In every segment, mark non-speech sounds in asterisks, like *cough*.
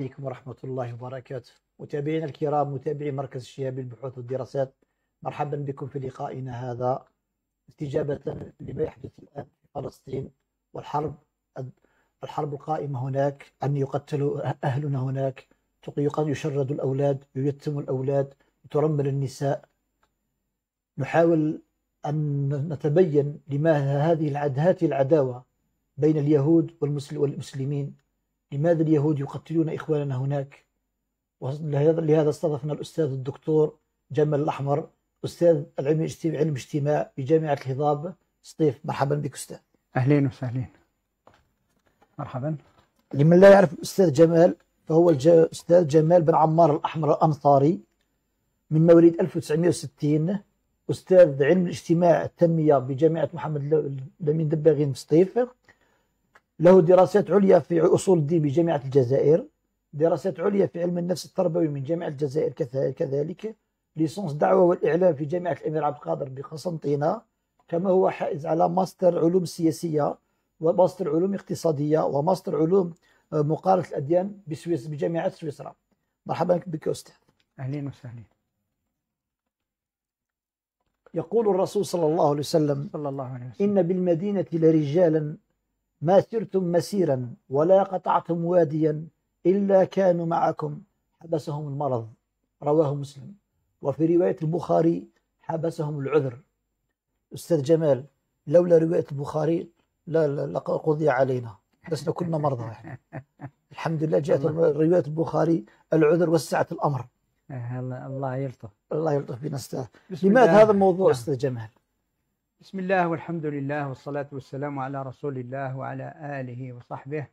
عليكم ورحمة الله وبركاته متابعينا الكرام متابعي مركز الشهاب للبحوث والدراسات مرحبا بكم في لقائنا هذا استجابة لما يحدث الآن في فلسطين والحرب الحرب القائمة هناك أن يقتلوا أهلنا هناك يشرد الأولاد ييتم الأولاد ترمل النساء نحاول أن نتبين لماذا هذه العدهات العداوة بين اليهود والمسلمين لماذا اليهود يقتلون إخواننا هناك ولهذا استضفنا الأستاذ الدكتور جمال الأحمر أستاذ العلم الاجتماع علم اجتماع بجامعة الهضاب سطيف مرحبا بك أستاذ أهلين وسهلين مرحبا لمن لا يعرف الأستاذ جمال فهو الأستاذ جمال بن عمار الأحمر الأنصاري من مواليد 1960 أستاذ علم الاجتماع التنمية بجامعة محمد الأمين دباغين سطيف له دراسات عليا في أصول الدين بجامعة الجزائر دراسات عليا في علم النفس التربوي من جامعة الجزائر كذلك ليسونس دعوة والإعلام في جامعة الأمير عبد القادر بقسنطينة كما هو حائز على ماستر علوم سياسية وماستر علوم اقتصادية وماستر علوم آه، مقارنة الأديان بسويس بجامعة سويسرا مرحبا بك أستاذ أهلين وسهلا يقول الرسول صلى الله عليه وسلم صلى الله عليه وسلم إن بالمدينة لرجالا ما سرتم مسيرا ولا قطعتم واديا إلا كانوا معكم حبسهم المرض رواه مسلم وفي رواية البخاري حبسهم العذر أستاذ جمال لولا رواية البخاري لا لقضي علينا لسنا كنا مرضى احنا يعني. الحمد لله جاءت رواية البخاري العذر وسعت الأمر الله يلطف الله يلطف بنا استاذ لماذا هذا الموضوع نعم. أستاذ جمال بسم الله والحمد لله والصلاة والسلام على رسول الله وعلى آله وصحبه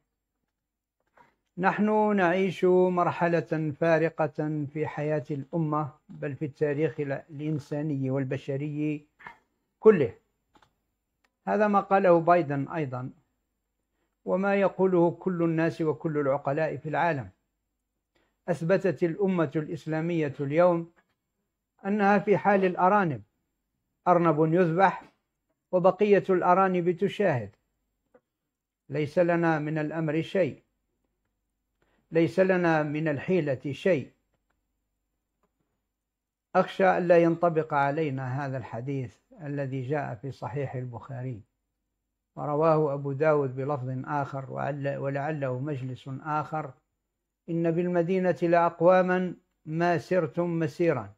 نحن نعيش مرحلة فارقة في حياة الأمة بل في التاريخ الإنساني والبشري كله هذا ما قاله بايدن أيضا وما يقوله كل الناس وكل العقلاء في العالم أثبتت الأمة الإسلامية اليوم أنها في حال الأرانب أرنب يذبح وبقية الأرانب تشاهد ليس لنا من الأمر شيء ليس لنا من الحيلة شيء أخشى ألا ينطبق علينا هذا الحديث الذي جاء في صحيح البخاري ورواه أبو داود بلفظ آخر ولعله مجلس آخر إن بالمدينة لأقواما ما سرتم مسيرا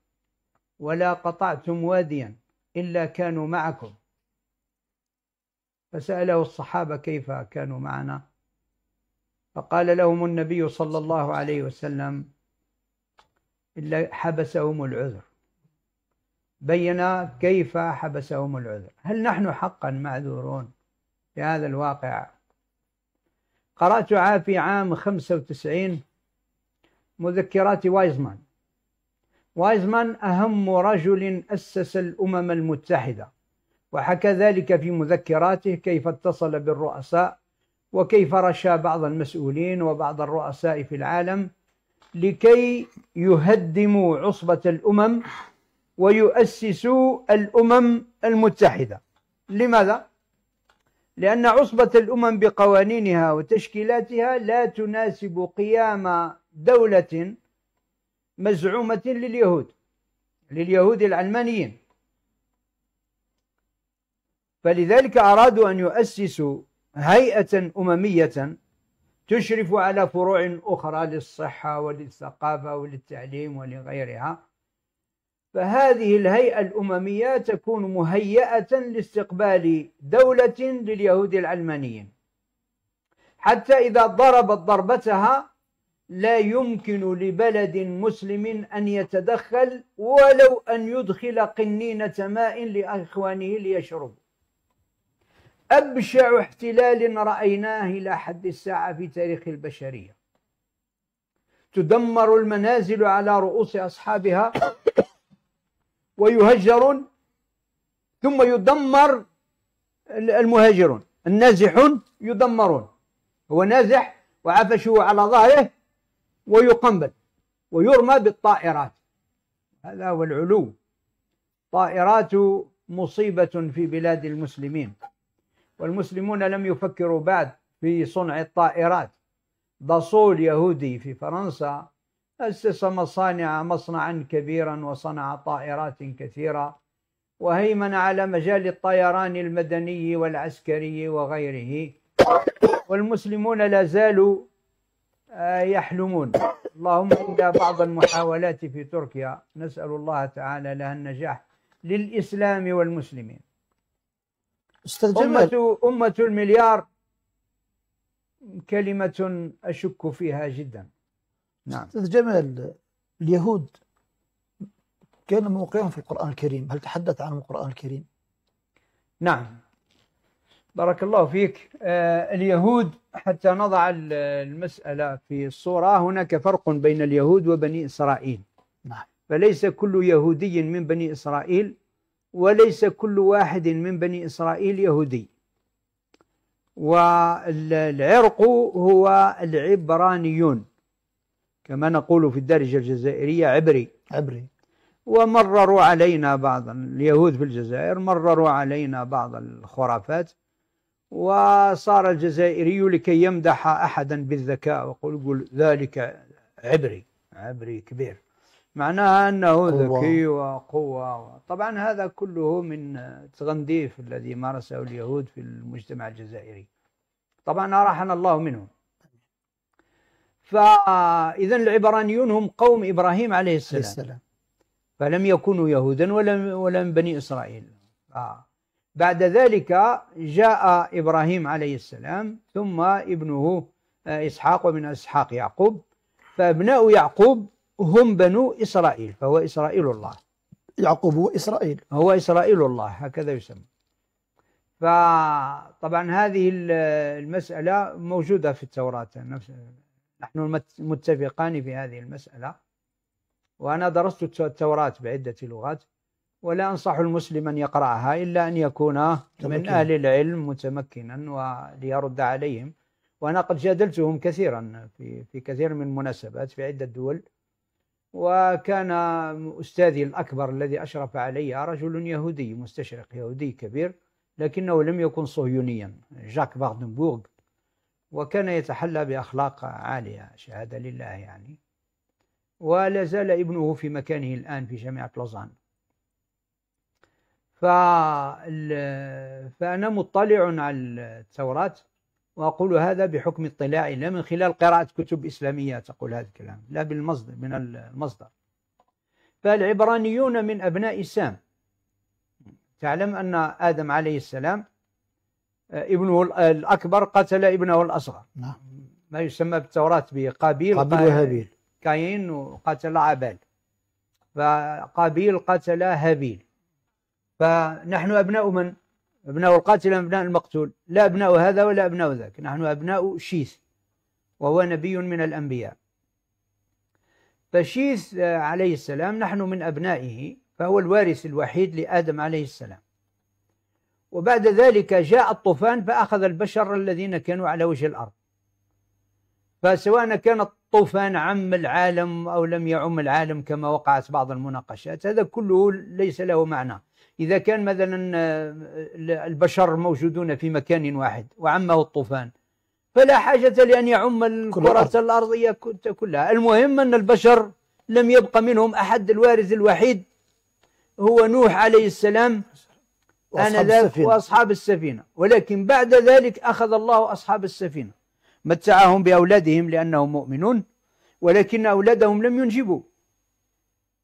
ولا قطعتم واديا إلا كانوا معكم فسأله الصحابة كيف كانوا معنا فقال لهم النبي صلى الله عليه وسلم إلا حبسهم العذر بين كيف حبسهم العذر هل نحن حقا معذورون في هذا الواقع قرأت في عام 95 مذكرات وايزمان وايزمان أهم رجل أسس الأمم المتحدة وحكى ذلك في مذكراته كيف اتصل بالرؤساء وكيف رشى بعض المسؤولين وبعض الرؤساء في العالم لكي يهدموا عصبة الأمم ويؤسسوا الأمم المتحدة لماذا؟ لأن عصبة الأمم بقوانينها وتشكيلاتها لا تناسب قيام دولة مزعومة لليهود لليهود العلمانيين فلذلك أرادوا أن يؤسسوا هيئة أممية تشرف على فروع أخرى للصحة وللثقافة وللتعليم ولغيرها فهذه الهيئة الأممية تكون مهيئة لاستقبال دولة لليهود العلمانيين حتى إذا ضربت ضربتها لا يمكن لبلد مسلم أن يتدخل ولو أن يدخل قنينة ماء لإخوانه ليشربوا أبشع احتلال رأيناه إلى حد الساعة في تاريخ البشرية تدمر المنازل على رؤوس أصحابها ويهجر ثم يدمر المهاجرون النازحون يدمرون هو نازح وعفشه على ظهره ويقنبل ويرمى بالطائرات هذا هو العلو طائرات مصيبة في بلاد المسلمين والمسلمون لم يفكروا بعد في صنع الطائرات دصول يهودي في فرنسا أسس مصانع مصنعا كبيرا وصنع طائرات كثيرة وهيمن على مجال الطيران المدني والعسكري وغيره والمسلمون لا زالوا آه، يحلمون اللهم عند بعض المحاولات في تركيا نسأل الله تعالى لها النجاح للإسلام والمسلمين استاذ جمال أمة, أمة المليار كلمة أشك فيها جدا نعم استاذ جمال اليهود كان موقعهم في القرآن الكريم هل تحدث عن القرآن الكريم؟ نعم بارك الله فيك آه، اليهود حتى نضع المسألة في الصورة هناك فرق بين اليهود وبني إسرائيل نعم فليس كل يهودي من بني إسرائيل وليس كل واحد من بني إسرائيل يهودي والعرق هو العبرانيون كما نقول في الدارجة الجزائرية عبري عبري ومرروا علينا بعض اليهود في الجزائر مرروا علينا بعض الخرافات وصار الجزائري لكي يمدح أحدا بالذكاء ويقول ذلك عبري عبري كبير معناها أنه ذكي وقوة طبعا هذا كله من تغنديف الذي مارسه اليهود في المجتمع الجزائري طبعا أراحنا الله منهم فإذا العبرانيون هم قوم إبراهيم عليه السلام, عليه السلام. فلم يكونوا يهودا ولا ولا من بني إسرائيل آه. بعد ذلك جاء إبراهيم عليه السلام ثم ابنه آه، إسحاق ومن إسحاق يعقوب فأبناء يعقوب هم بنو إسرائيل فهو إسرائيل الله يعقوب هو إسرائيل هو إسرائيل الله هكذا يسمى فطبعا هذه المسألة موجودة في التوراة نحن متفقان في هذه المسألة وأنا درست التوراة بعدة لغات ولا أنصح المسلم أن يقرأها إلا أن يكون من أهل العلم متمكنا وليرد عليهم وأنا قد جادلتهم كثيرا في في كثير من المناسبات في عدة دول وكان أستاذي الأكبر الذي أشرف علي رجل يهودي مستشرق يهودي كبير لكنه لم يكن صهيونيا جاك باردنبورغ وكان يتحلى بأخلاق عالية شهادة لله يعني ولا زال ابنه في مكانه الآن في جامعة لوزان فأنا مطلع على التوراة وأقول هذا بحكم اطلاعي لا من خلال قراءة كتب إسلامية تقول هذا الكلام لا بالمصدر من المصدر فالعبرانيون من أبناء سام تعلم أن آدم عليه السلام آه، ابنه الأكبر قتل ابنه الأصغر نعم. ما يسمى بالتوراة بقابيل قابيل وهابيل كاين وقتل عبال فقابيل قتل هابيل فنحن أبناء من؟ أبناء القاتل أبناء المقتول لا أبناء هذا ولا أبناء ذاك نحن أبناء شيث وهو نبي من الأنبياء فشيث آه، عليه السلام نحن من أبنائه فهو الوارث الوحيد لآدم عليه السلام وبعد ذلك جاء الطوفان فأخذ البشر الذين كانوا على وجه الأرض فسواء كان الطوفان عم العالم أو لم يعم العالم كما وقعت بعض المناقشات هذا كله ليس له معنى إذا كان مثلا آه، البشر موجودون في مكان واحد وعمه الطوفان فلا حاجة لأن يعم الكرة الأرضية كلها المهم أن البشر لم يبق منهم أحد الوارث الوحيد هو نوح عليه السلام أنا السفينة. وأصحاب السفينة ولكن بعد ذلك أخذ الله أصحاب السفينة متعهم بأولادهم لأنهم مؤمنون ولكن أولادهم لم ينجبوا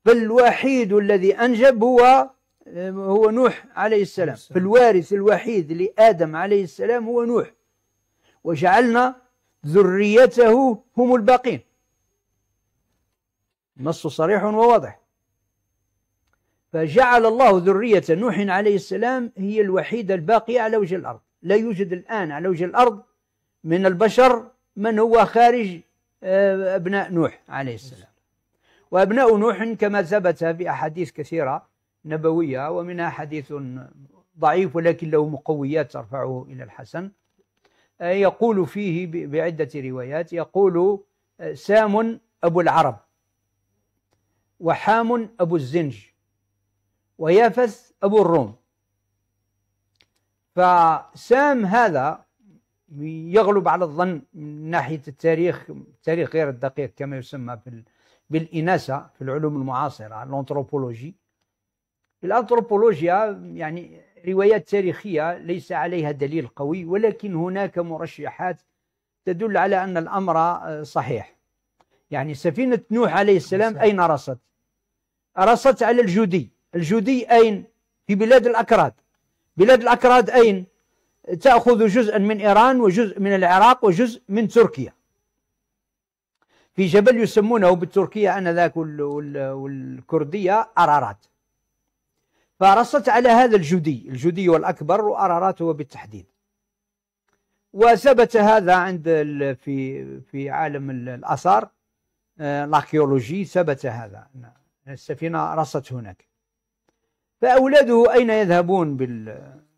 بل الوحيد الذي أنجب هو هو نوح عليه السلام الوارث الوحيد لآدم عليه السلام هو نوح وجعلنا ذريته هم الباقين نص صريح وواضح فجعل الله ذرية نوح عليه السلام هي الوحيدة الباقية على وجه الأرض لا يوجد الآن على وجه الأرض من البشر من هو خارج أه، أبناء نوح عليه السلام وأبناء نوح كما ثبت في أحاديث كثيرة نبوية ومنها حديث ضعيف ولكن له مقويات ترفعه إلى الحسن آه، يقول فيه بعدة روايات يقول آه، سام أبو العرب وحام أبو الزنج ويافث أبو الروم فسام هذا يغلب على الظن من ناحية التاريخ تاريخ غير الدقيق كما يسمى بالإناسة في العلوم المعاصرة الأنثروبولوجي الأنثروبولوجيا يعني روايات تاريخية ليس عليها دليل قوي ولكن هناك مرشحات تدل على أن الأمر آه، صحيح يعني سفينة نوح عليه السلام أين رصت؟ رصت على الجودي الجودي أين؟ في بلاد الأكراد بلاد الأكراد أين؟ تأخذ جزءا من إيران وجزء من العراق وجزء من تركيا في جبل يسمونه بالتركية أنذاك والكردية أرارات فرصت على هذا الجدي الجدي والأكبر وأرارته بالتحديد وثبت هذا عند في في عالم الآثار آه، الأركيولوجي ثبت هذا السفينة رصت هناك فأولاده أين يذهبون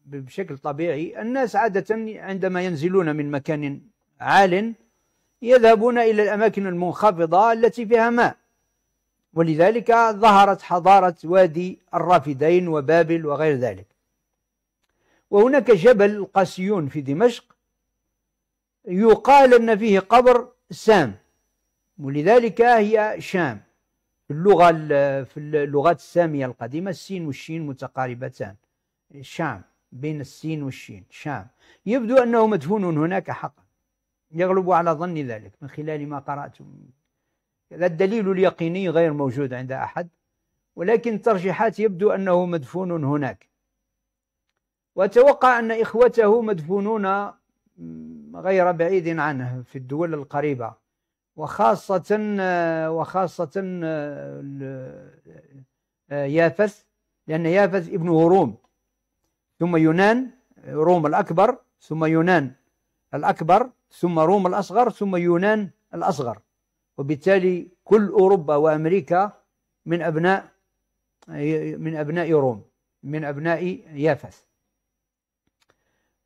بشكل طبيعي الناس عادة عندما ينزلون من مكان عال يذهبون إلى الأماكن المنخفضة التي فيها ماء ولذلك ظهرت حضارة وادي الرافدين وبابل وغير ذلك وهناك جبل قاسيون في دمشق يقال أن فيه قبر سام ولذلك هي شام في اللغة في اللغات السامية القديمة السين والشين متقاربتان الشام بين السين والشين شام يبدو أنه مدفون هناك حقا يغلب على ظني ذلك من خلال ما قرأت الدليل اليقيني غير موجود عند احد ولكن الترجيحات يبدو انه مدفون هناك واتوقع ان اخوته مدفونون غير بعيد عنه في الدول القريبه وخاصه وخاصه يافث لان يافث ابن روم ثم يونان روم الاكبر ثم يونان الاكبر ثم روم الاصغر ثم يونان الاصغر وبالتالي كل أوروبا وأمريكا من أبناء من أبناء روم من أبناء يافث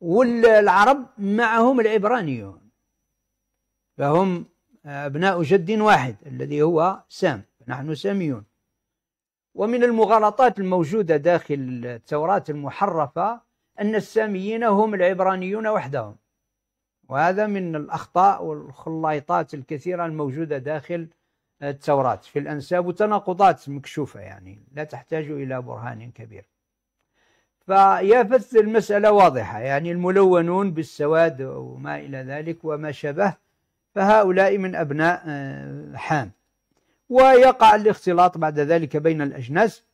والعرب معهم العبرانيون فهم أبناء جد واحد الذي هو سام نحن ساميون ومن المغالطات الموجودة داخل التوراة المحرفة أن الساميين هم العبرانيون وحدهم وهذا من الأخطاء والخلايطات الكثيرة الموجودة داخل التوراة في الأنساب وتناقضات مكشوفة يعني لا تحتاج إلى برهان كبير فيافث المسألة واضحة يعني الملونون بالسواد وما إلى ذلك وما شابه فهؤلاء من أبناء آه، حام ويقع الاختلاط بعد ذلك بين الأجناس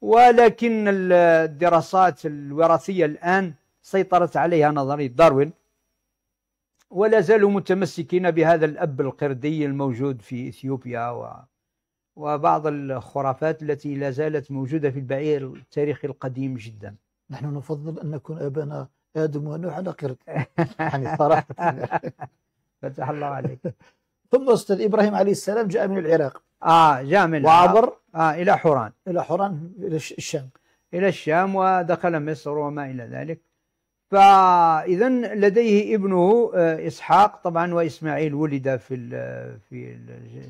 ولكن الدراسات الوراثية الآن سيطرت عليها نظرية داروين ولا زالوا متمسكين بهذا الأب القردي الموجود في إثيوبيا و... وبعض الخرافات التي لا زالت موجودة في البعير التاريخي القديم جدا نحن نفضل أن نكون أبانا آدم ونوح على قرد يعني صراحة *laughs* فتح الله عليك ثم أستاذ إبراهيم عليه السلام جاء من العراق آه جاء من وعبر آه إلى حوران إلى حوران إلى الشام إلى الشام ودخل مصر وما إلى ذلك فاذا لديه ابنه آه، اسحاق طبعا واسماعيل ولد في في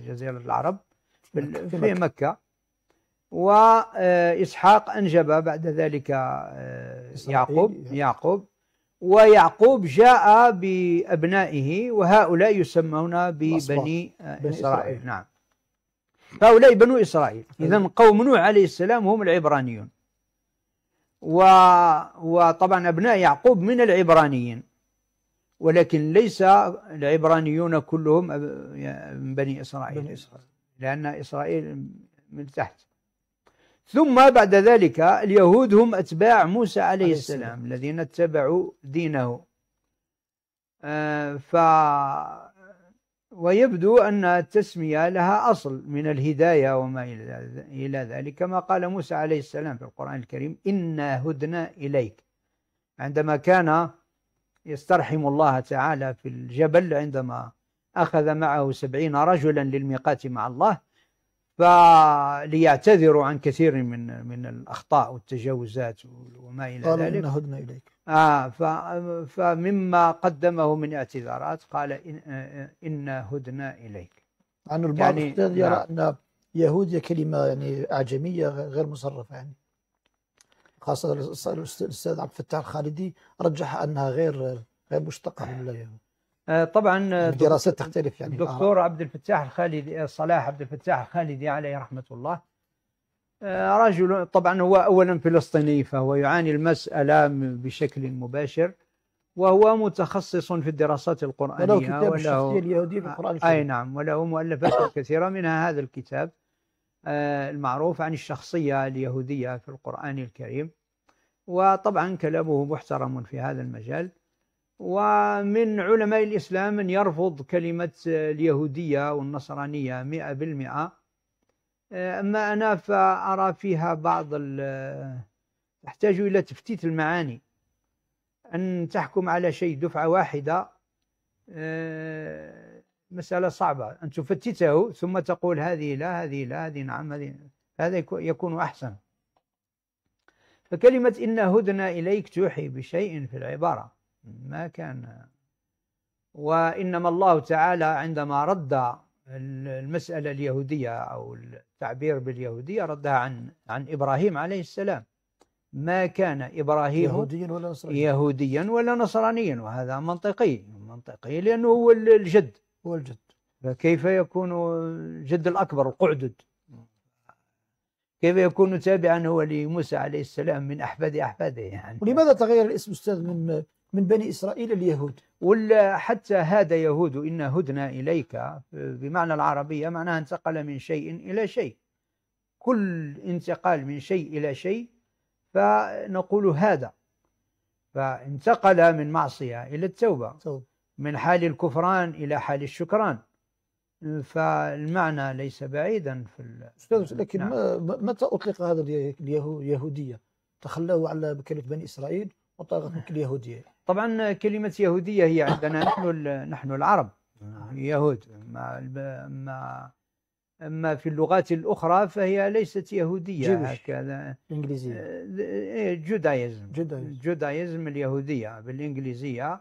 جزيره العرب في, في مكه واسحاق آه، انجب بعد ذلك آه، يعقوب يعقوب ويعقوب جاء بابنائه وهؤلاء يسمون ببني اسرائيل نعم هؤلاء بنو اسرائيل أيوه. اذا قوم نوح عليه السلام هم العبرانيون و... وطبعا أبناء يعقوب من العبرانيين ولكن ليس العبرانيون كلهم من بني إسرائيل, بني إسرائيل. لأن إسرائيل من تحت ثم بعد ذلك اليهود هم أتباع موسى عليه, عليه السلام, السلام الذين اتبعوا دينه آه ف ويبدو أن التسمية لها أصل من الهداية وما إلى ذلك كما قال موسى عليه السلام في القرآن الكريم إنا هدنا إليك عندما كان يسترحم الله تعالى في الجبل عندما أخذ معه سبعين رجلا للميقات مع الله فليعتذروا عن كثير من من الأخطاء والتجاوزات وما إلى ذلك قال إنا هدنا إليك آه فمما قدمه من اعتذارات قال إن إنا هدنا إليك عن البعض يعني يرى نعم. أن يهود كلمة يعني أعجمية غير مصرفة يعني خاصة الأستاذ عبد الفتاح الخالدي رجح أنها غير غير مشتقة من اليهود آه، طبعا الدراسات يعني تختلف يعني آه. دكتور عبد الفتاح الخالدي صلاح عبد الفتاح الخالدي عليه رحمة الله آه، رجل طبعا هو اولا فلسطيني فهو يعاني المساله بشكل مباشر وهو متخصص في الدراسات القرآنية وله كتاب وله اليهودية في آه، القرآن الشريف أي نعم وله مؤلفات *coughs* كثيرة منها هذا الكتاب آه، المعروف عن الشخصية اليهودية في القرآن الكريم وطبعا كلامه محترم في هذا المجال ومن علماء الإسلام من يرفض كلمة اليهودية والنصرانية مئة بالمئة أما أنا فأرى فيها بعض تحتاج إلى تفتيت المعاني أن تحكم على شيء دفعة واحدة آه، مسألة صعبة أن تفتته ثم تقول هذه لا هذه لا هذه نعم هذه هذا يكون أحسن فكلمة إن هدنا إليك توحي بشيء في العبارة ما كان وإنما الله تعالى عندما رد المسألة اليهودية أو تعبير باليهودية ردها عن عن إبراهيم عليه السلام ما كان إبراهيم يهوديا ولا نصرانيا يهوديا ولا نصرانيا وهذا منطقي منطقي لأنه هو الجد هو الجد فكيف يكون الجد الأكبر القعدد كيف يكون تابعا هو لموسى عليه السلام من أحفاد أحفاده يعني ولماذا تغير الاسم أستاذ من من بني إسرائيل اليهود ولا حتى هذا يهود إن هدنا إليك بمعنى العربية معناها انتقل من شيء إلى شيء كل انتقال من شيء إلى شيء فنقول هذا فانتقل من معصية إلى التوبة طب. من حال الكفران إلى حال الشكران فالمعنى ليس بعيدا في أستاذ لكن نعم. متى أطلق هذا اليهودية تخلوا على كلمة بني إسرائيل وطلقت اليهودية طبعا كلمة يهودية هي عندنا نحن نحن العرب يعني يهود ما ما اما في اللغات الاخرى فهي ليست يهوديه هكذا انجليزيه جودايزم آه، جودايزم اليهوديه بالانجليزيه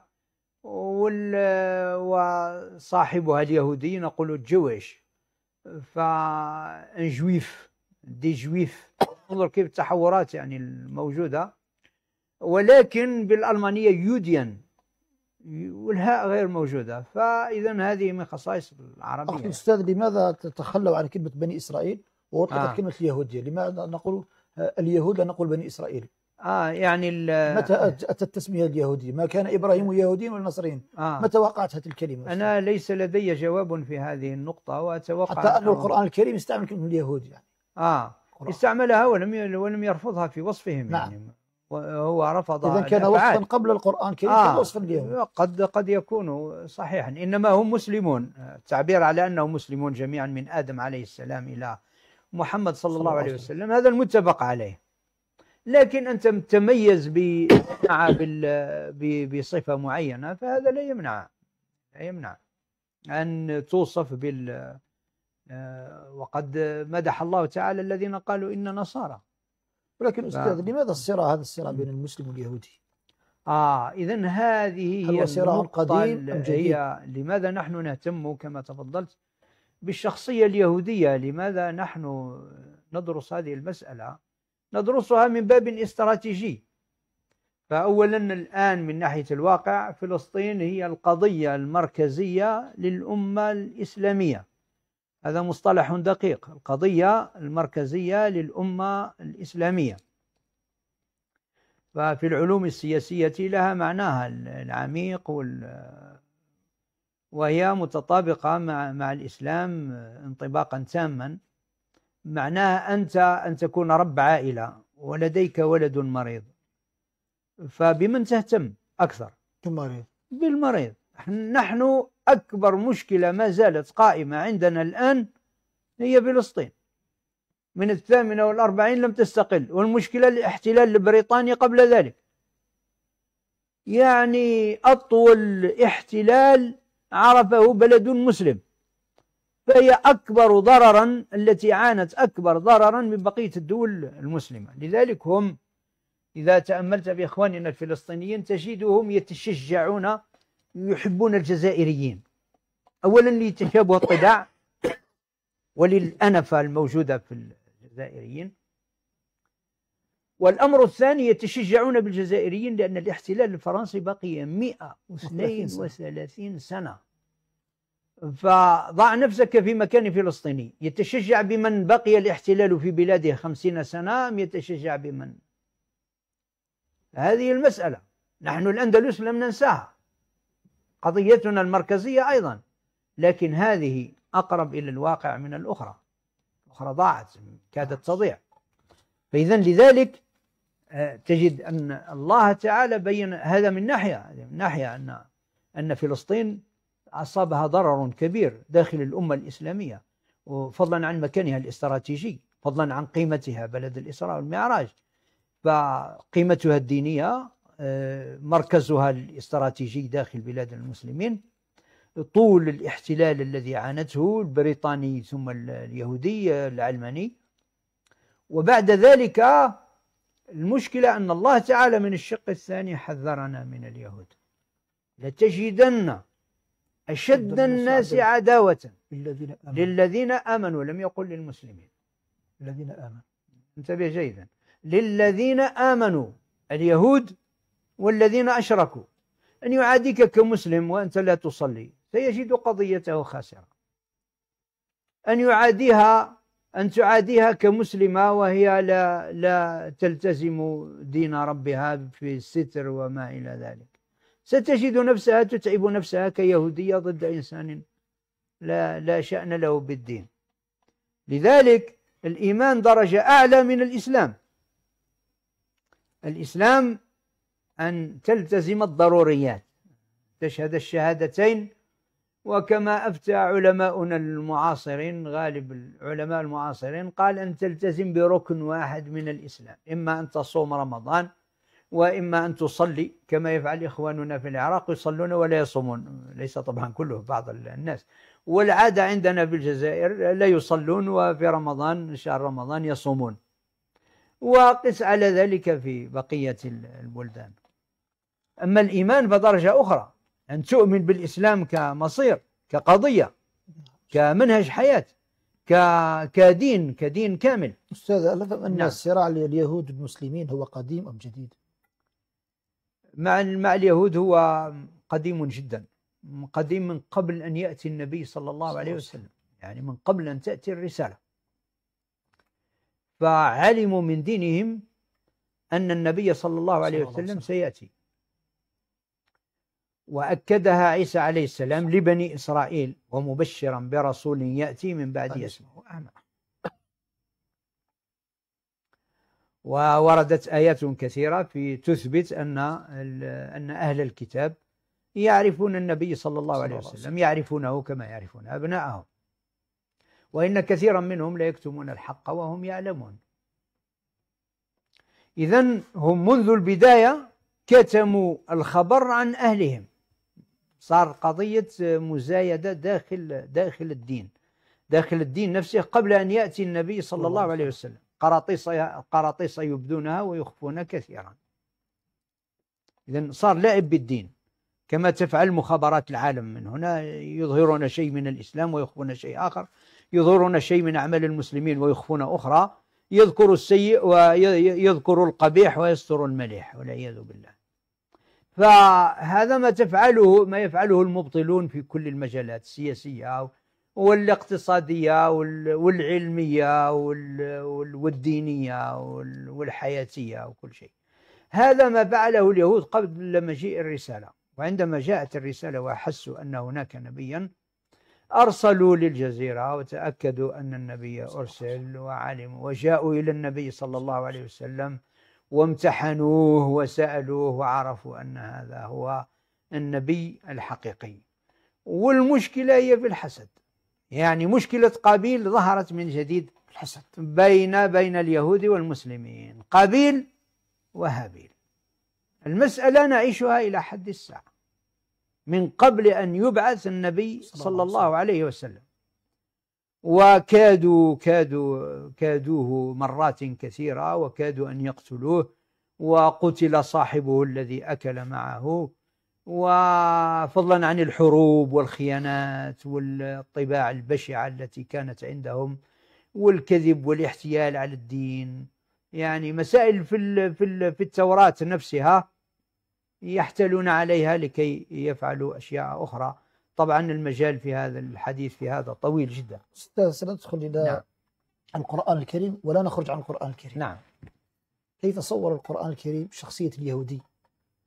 وال وصاحبها اليهودي نقول جويش ان جويف دي جويف انظر كيف التحورات يعني الموجوده ولكن بالألمانية يوديان والهاء غير موجودة فإذا هذه من خصائص العربية أخي أستاذ لماذا تتخلوا عن كلمة بني إسرائيل وأطلقت آه. كلمة اليهودية لماذا نقول آه، اليهود لا نقول بني إسرائيل آه يعني متى أتت التسمية اليهودية ما كان إبراهيم آه. يهوديا والنصرين آه. متى وقعت هذه الكلمة أنا ليس لدي جواب في هذه النقطة وأتوقع حتى أن القرآن الكريم استعمل كلمة اليهود يعني آه استعملها ولم ولم يرفضها في وصفهم يعني. نعم. يعني وهو رفض اذا كان وصفا قبل القران الكريم آه وصفا اليوم قد قد يكون صحيحا انما هم مسلمون التعبير على انهم مسلمون جميعا من ادم عليه السلام الى محمد صلى, صلى الله عليه وسلم. وسلم هذا المتفق عليه لكن انت تميز بصفه معينه فهذا لا يمنع لا يمنع ان توصف بال آه، وقد مدح الله تعالى الذين قالوا ان نصارى ولكن أستاذ لماذا الصراع هذا الصراع بين المسلم واليهودي؟ آه إذا هذه هي صراع قديم أم جديد؟ لماذا نحن نهتم كما تفضلت بالشخصية اليهودية لماذا نحن ندرس هذه المسألة ندرسها من باب استراتيجي فأولا الآن من ناحية الواقع فلسطين هي القضية المركزية للأمة الإسلامية هذا مصطلح دقيق القضية المركزية للأمة الإسلامية ففي العلوم السياسية لها معناها العميق وال وهي متطابقة مع مع الإسلام انطباقا تاما معناها أنت أن تكون رب عائلة ولديك ولد مريض فبمن تهتم أكثر بالمريض بالمريض نحن أكبر مشكلة ما زالت قائمة عندنا الآن هي فلسطين من الثامنة والأربعين لم تستقل والمشكلة الاحتلال البريطاني قبل ذلك يعني أطول احتلال عرفه بلد مسلم فهي أكبر ضررا التي عانت أكبر ضررا من بقية الدول المسلمة لذلك هم إذا تأملت بإخواننا الفلسطينيين تجدهم يتشجعون يحبون الجزائريين اولا لتشابه الطباع وللانفه الموجوده في الجزائريين والامر الثاني يتشجعون بالجزائريين لان الاحتلال الفرنسي بقي 132 سنه فضع نفسك في مكان فلسطيني يتشجع بمن بقي الاحتلال في بلاده خمسين سنة أم يتشجع بمن هذه المسألة نحن الأندلس لم ننساها قضيتنا المركزية أيضا لكن هذه أقرب إلى الواقع من الأخرى الأخرى ضاعت كادت نعم. تضيع فإذا لذلك آه، تجد أن الله تعالى بين هذا من ناحية من ناحية أن أن فلسطين أصابها ضرر كبير داخل الأمة الإسلامية وفضلا عن مكانها الاستراتيجي فضلا عن قيمتها بلد الإسراء والمعراج فقيمتها الدينية مركزها الاستراتيجي داخل بلاد المسلمين طول الاحتلال الذي عانته البريطاني ثم اليهودي العلماني وبعد ذلك المشكلة أن الله تعالى من الشق الثاني حذرنا من اليهود لتجدن أشد الناس عداوة للذين آمنوا, للذين آمنوا لم يقل للمسلمين الذين آمنوا انتبه جيدا للذين آمنوا اليهود والذين أشركوا أن يعاديك كمسلم وأنت لا تصلي سيجد قضيته خاسرة أن يعاديها أن تعاديها كمسلمة وهي لا لا تلتزم دين ربها في الستر وما إلى ذلك ستجد نفسها تتعب نفسها كيهودية ضد إنسان لا لا شأن له بالدين لذلك الإيمان درجة أعلى من الإسلام الإسلام أن تلتزم الضروريات تشهد الشهادتين وكما أفتى علماؤنا المعاصرين غالب العلماء المعاصرين قال أن تلتزم بركن واحد من الإسلام إما أن تصوم رمضان وإما أن تصلي كما يفعل إخواننا في العراق يصلون ولا يصومون ليس طبعا كله بعض الناس والعادة عندنا في الجزائر لا يصلون وفي رمضان شهر رمضان يصومون وقس على ذلك في بقية البلدان أما الإيمان فدرجة أخرى أن تؤمن بالإسلام كمصير كقضية كمنهج حياة كدين كدين كامل أستاذ ألا أن نعم. الصراع لليهود والمسلمين هو قديم أم جديد؟ مع مع اليهود هو قديم جدا قديم من قبل أن يأتي النبي صلى الله عليه وسلم يعني من قبل أن تأتي الرسالة فعلموا من دينهم أن النبي صلى الله عليه وسلم سيأتي واكدها عيسى عليه السلام لبني اسرائيل ومبشرا برسول ياتي من بعد اسمه احمد ووردت ايات كثيره في تثبت ان ان اهل الكتاب يعرفون النبي صلى الله عليه وسلم يعرفونه كما يعرفون ابناءهم وان كثيرا منهم ليكتمون الحق وهم يعلمون اذا هم منذ البدايه كتموا الخبر عن اهلهم صار قضية مزايدة داخل داخل الدين داخل الدين نفسه قبل أن يأتي النبي صلى الله عليه وسلم قراطيس قراطيس يبدونها ويخفون كثيرا إذا صار لاعب بالدين كما تفعل مخابرات العالم من هنا يظهرون شيء من الإسلام ويخفون شيء آخر يظهرون شيء من أعمال المسلمين ويخفون أخرى يذكر السيء ويذكر القبيح ويستر المليح والعياذ بالله فهذا ما تفعله ما يفعله المبطلون في كل المجالات السياسيه والاقتصاديه والعلميه والدينيه والحياتيه وكل شيء هذا ما فعله اليهود قبل مجيء الرساله وعندما جاءت الرساله واحسوا ان هناك نبيا أرسلوا للجزيرة وتأكدوا أن النبي أرسل وعلموا وجاءوا إلى النبي صلى الله عليه وسلم وامتحنوه وسالوه وعرفوا ان هذا هو النبي الحقيقي والمشكله هي في الحسد يعني مشكله قابيل ظهرت من جديد الحسد بين بين اليهود والمسلمين قابيل وهابيل المساله نعيشها الى حد الساعه من قبل ان يبعث النبي صلى الله عليه وسلم وكادوا كادوا كادوه مرات كثيرة وكادوا أن يقتلوه وقتل صاحبه الذي أكل معه وفضلا عن الحروب والخيانات والطباع البشعة التي كانت عندهم والكذب والاحتيال على الدين يعني مسائل في في في التوراة نفسها يحتلون عليها لكي يفعلوا أشياء أخرى طبعا المجال في هذا الحديث في هذا طويل جدا سندخل إلى نعم. القرآن الكريم ولا نخرج عن القرآن الكريم نعم كيف صور القرآن الكريم شخصية اليهودي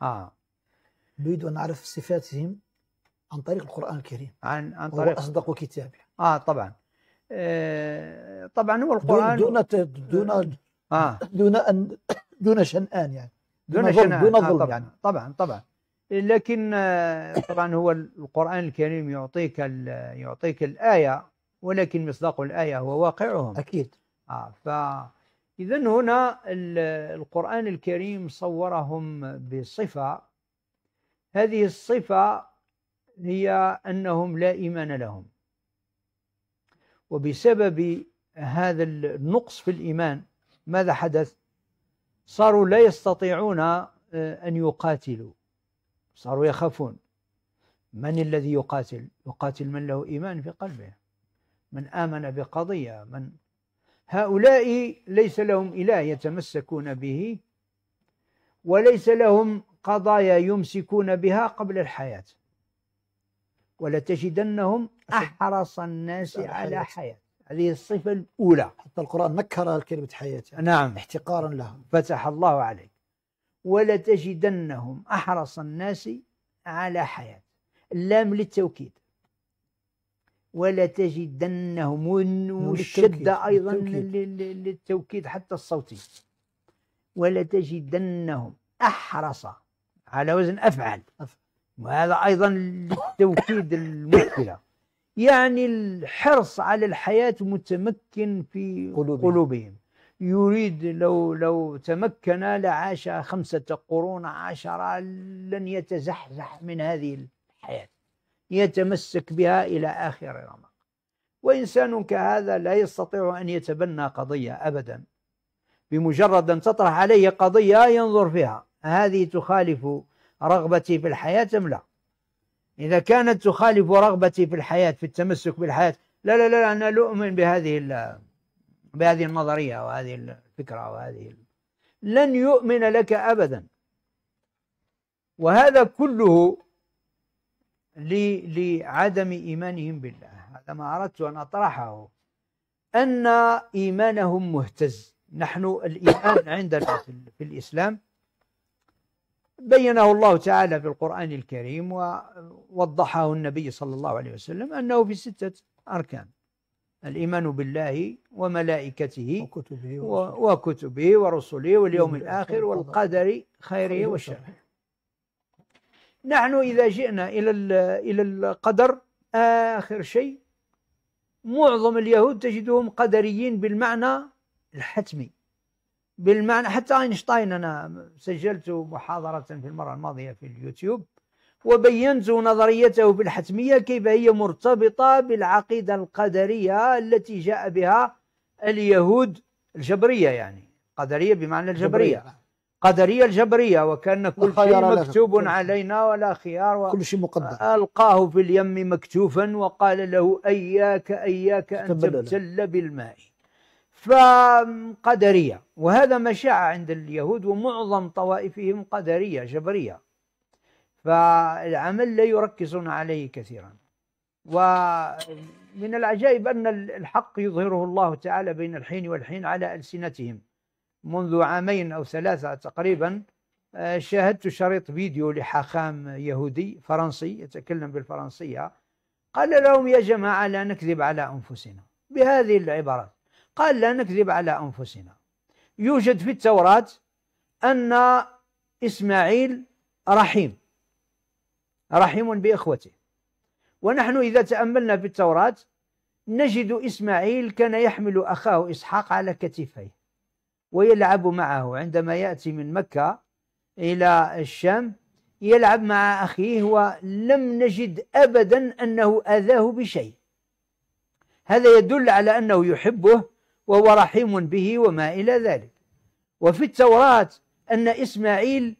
آه نريد أن نعرف صفاتهم عن طريق القرآن الكريم عن عن طريق أصدق كتابه آه طبعا آه، طبعا هو القرآن دون دون آه دون أن دون شنآن يعني دون, دون شنآن دون آه، ظلم آه طبعا يعني طبعا طبعا لكن آه، طبعا هو القرآن الكريم يعطيك يعطيك الآية ولكن مصداق الآية هو واقعهم أكيد آه ف إذا هنا القرآن الكريم صورهم بصفة هذه الصفة هي أنهم لا إيمان لهم وبسبب هذا النقص في الإيمان ماذا حدث؟ صاروا لا يستطيعون آه، أن يقاتلوا صاروا يخافون من الذي يقاتل؟ يقاتل من له إيمان في قلبه من آمن بقضية من هؤلاء ليس لهم إله يتمسكون به وليس لهم قضايا يمسكون بها قبل الحياة ولتجدنهم أحرص الناس على حياة هذه الصفة الأولى حتى القرآن نكر كلمة حياة نعم احتقارا لها فتح الله عليك ولتجدنهم أحرص الناس على حياة اللام للتوكيد ولتجدنهم والشدة أيضا للتوكيد. حتى الصوتي ولتجدنهم أحرص على وزن أفعل وهذا أيضا للتوكيد المشكلة يعني الحرص على الحياة متمكن في قلوبهم, قلوبهم. يريد لو لو تمكن لعاش خمسة قرون عشرة لن يتزحزح من هذه الحياة يتمسك بها إلى آخر رمق وإنسان كهذا لا يستطيع أن يتبنى قضية أبدا بمجرد أن تطرح عليه قضية ينظر فيها هذه تخالف رغبتي في الحياة أم لا إذا كانت تخالف رغبتي في الحياة في التمسك بالحياة لا لا لا أنا لا أؤمن بهذه الله بهذه النظريه وهذه الفكره وهذه لن يؤمن لك ابدا وهذا كله لعدم ايمانهم بالله هذا ما اردت ان اطرحه ان ايمانهم مهتز نحن الايمان عندنا في الاسلام بينه الله تعالى في القرآن الكريم ووضحه النبي صلى الله عليه وسلم أنه في ستة أركان الايمان بالله وملائكته وكتبه ورسله, وكتبه ورسله واليوم الاخر والقدر خيره وشره نحن اذا جئنا الى الى القدر اخر شيء معظم اليهود تجدهم قدريين بالمعنى الحتمي بالمعنى حتى اينشتاين انا سجلت محاضره في المره الماضيه في اليوتيوب وبينت نظريته بالحتمية كيف هي مرتبطة بالعقيدة القدرية التي جاء بها اليهود الجبرية يعني قدرية بمعنى الجبرية قدرية الجبرية وكان كل شيء مكتوب علينا ولا خيار كل شيء مقدر ألقاه في اليم مكتوفا وقال له أياك أياك أن تبتل بالماء فقدرية وهذا ما شاع عند اليهود ومعظم طوائفهم قدرية جبرية فالعمل لا يركزون عليه كثيرا ومن العجائب أن الحق يظهره الله تعالى بين الحين والحين على ألسنتهم منذ عامين أو ثلاثة تقريبا آه، شاهدت شريط فيديو لحاخام يهودي فرنسي يتكلم بالفرنسية قال لهم يا جماعة لا نكذب على أنفسنا بهذه العبارات قال لا نكذب على أنفسنا يوجد في التوراة أن إسماعيل رحيم رحيم باخوته ونحن اذا تاملنا في التوراه نجد اسماعيل كان يحمل اخاه اسحاق على كتفيه ويلعب معه عندما ياتي من مكه الى الشام يلعب مع اخيه ولم نجد ابدا انه اذاه بشيء هذا يدل على انه يحبه وهو رحيم به وما الى ذلك وفي التوراه ان اسماعيل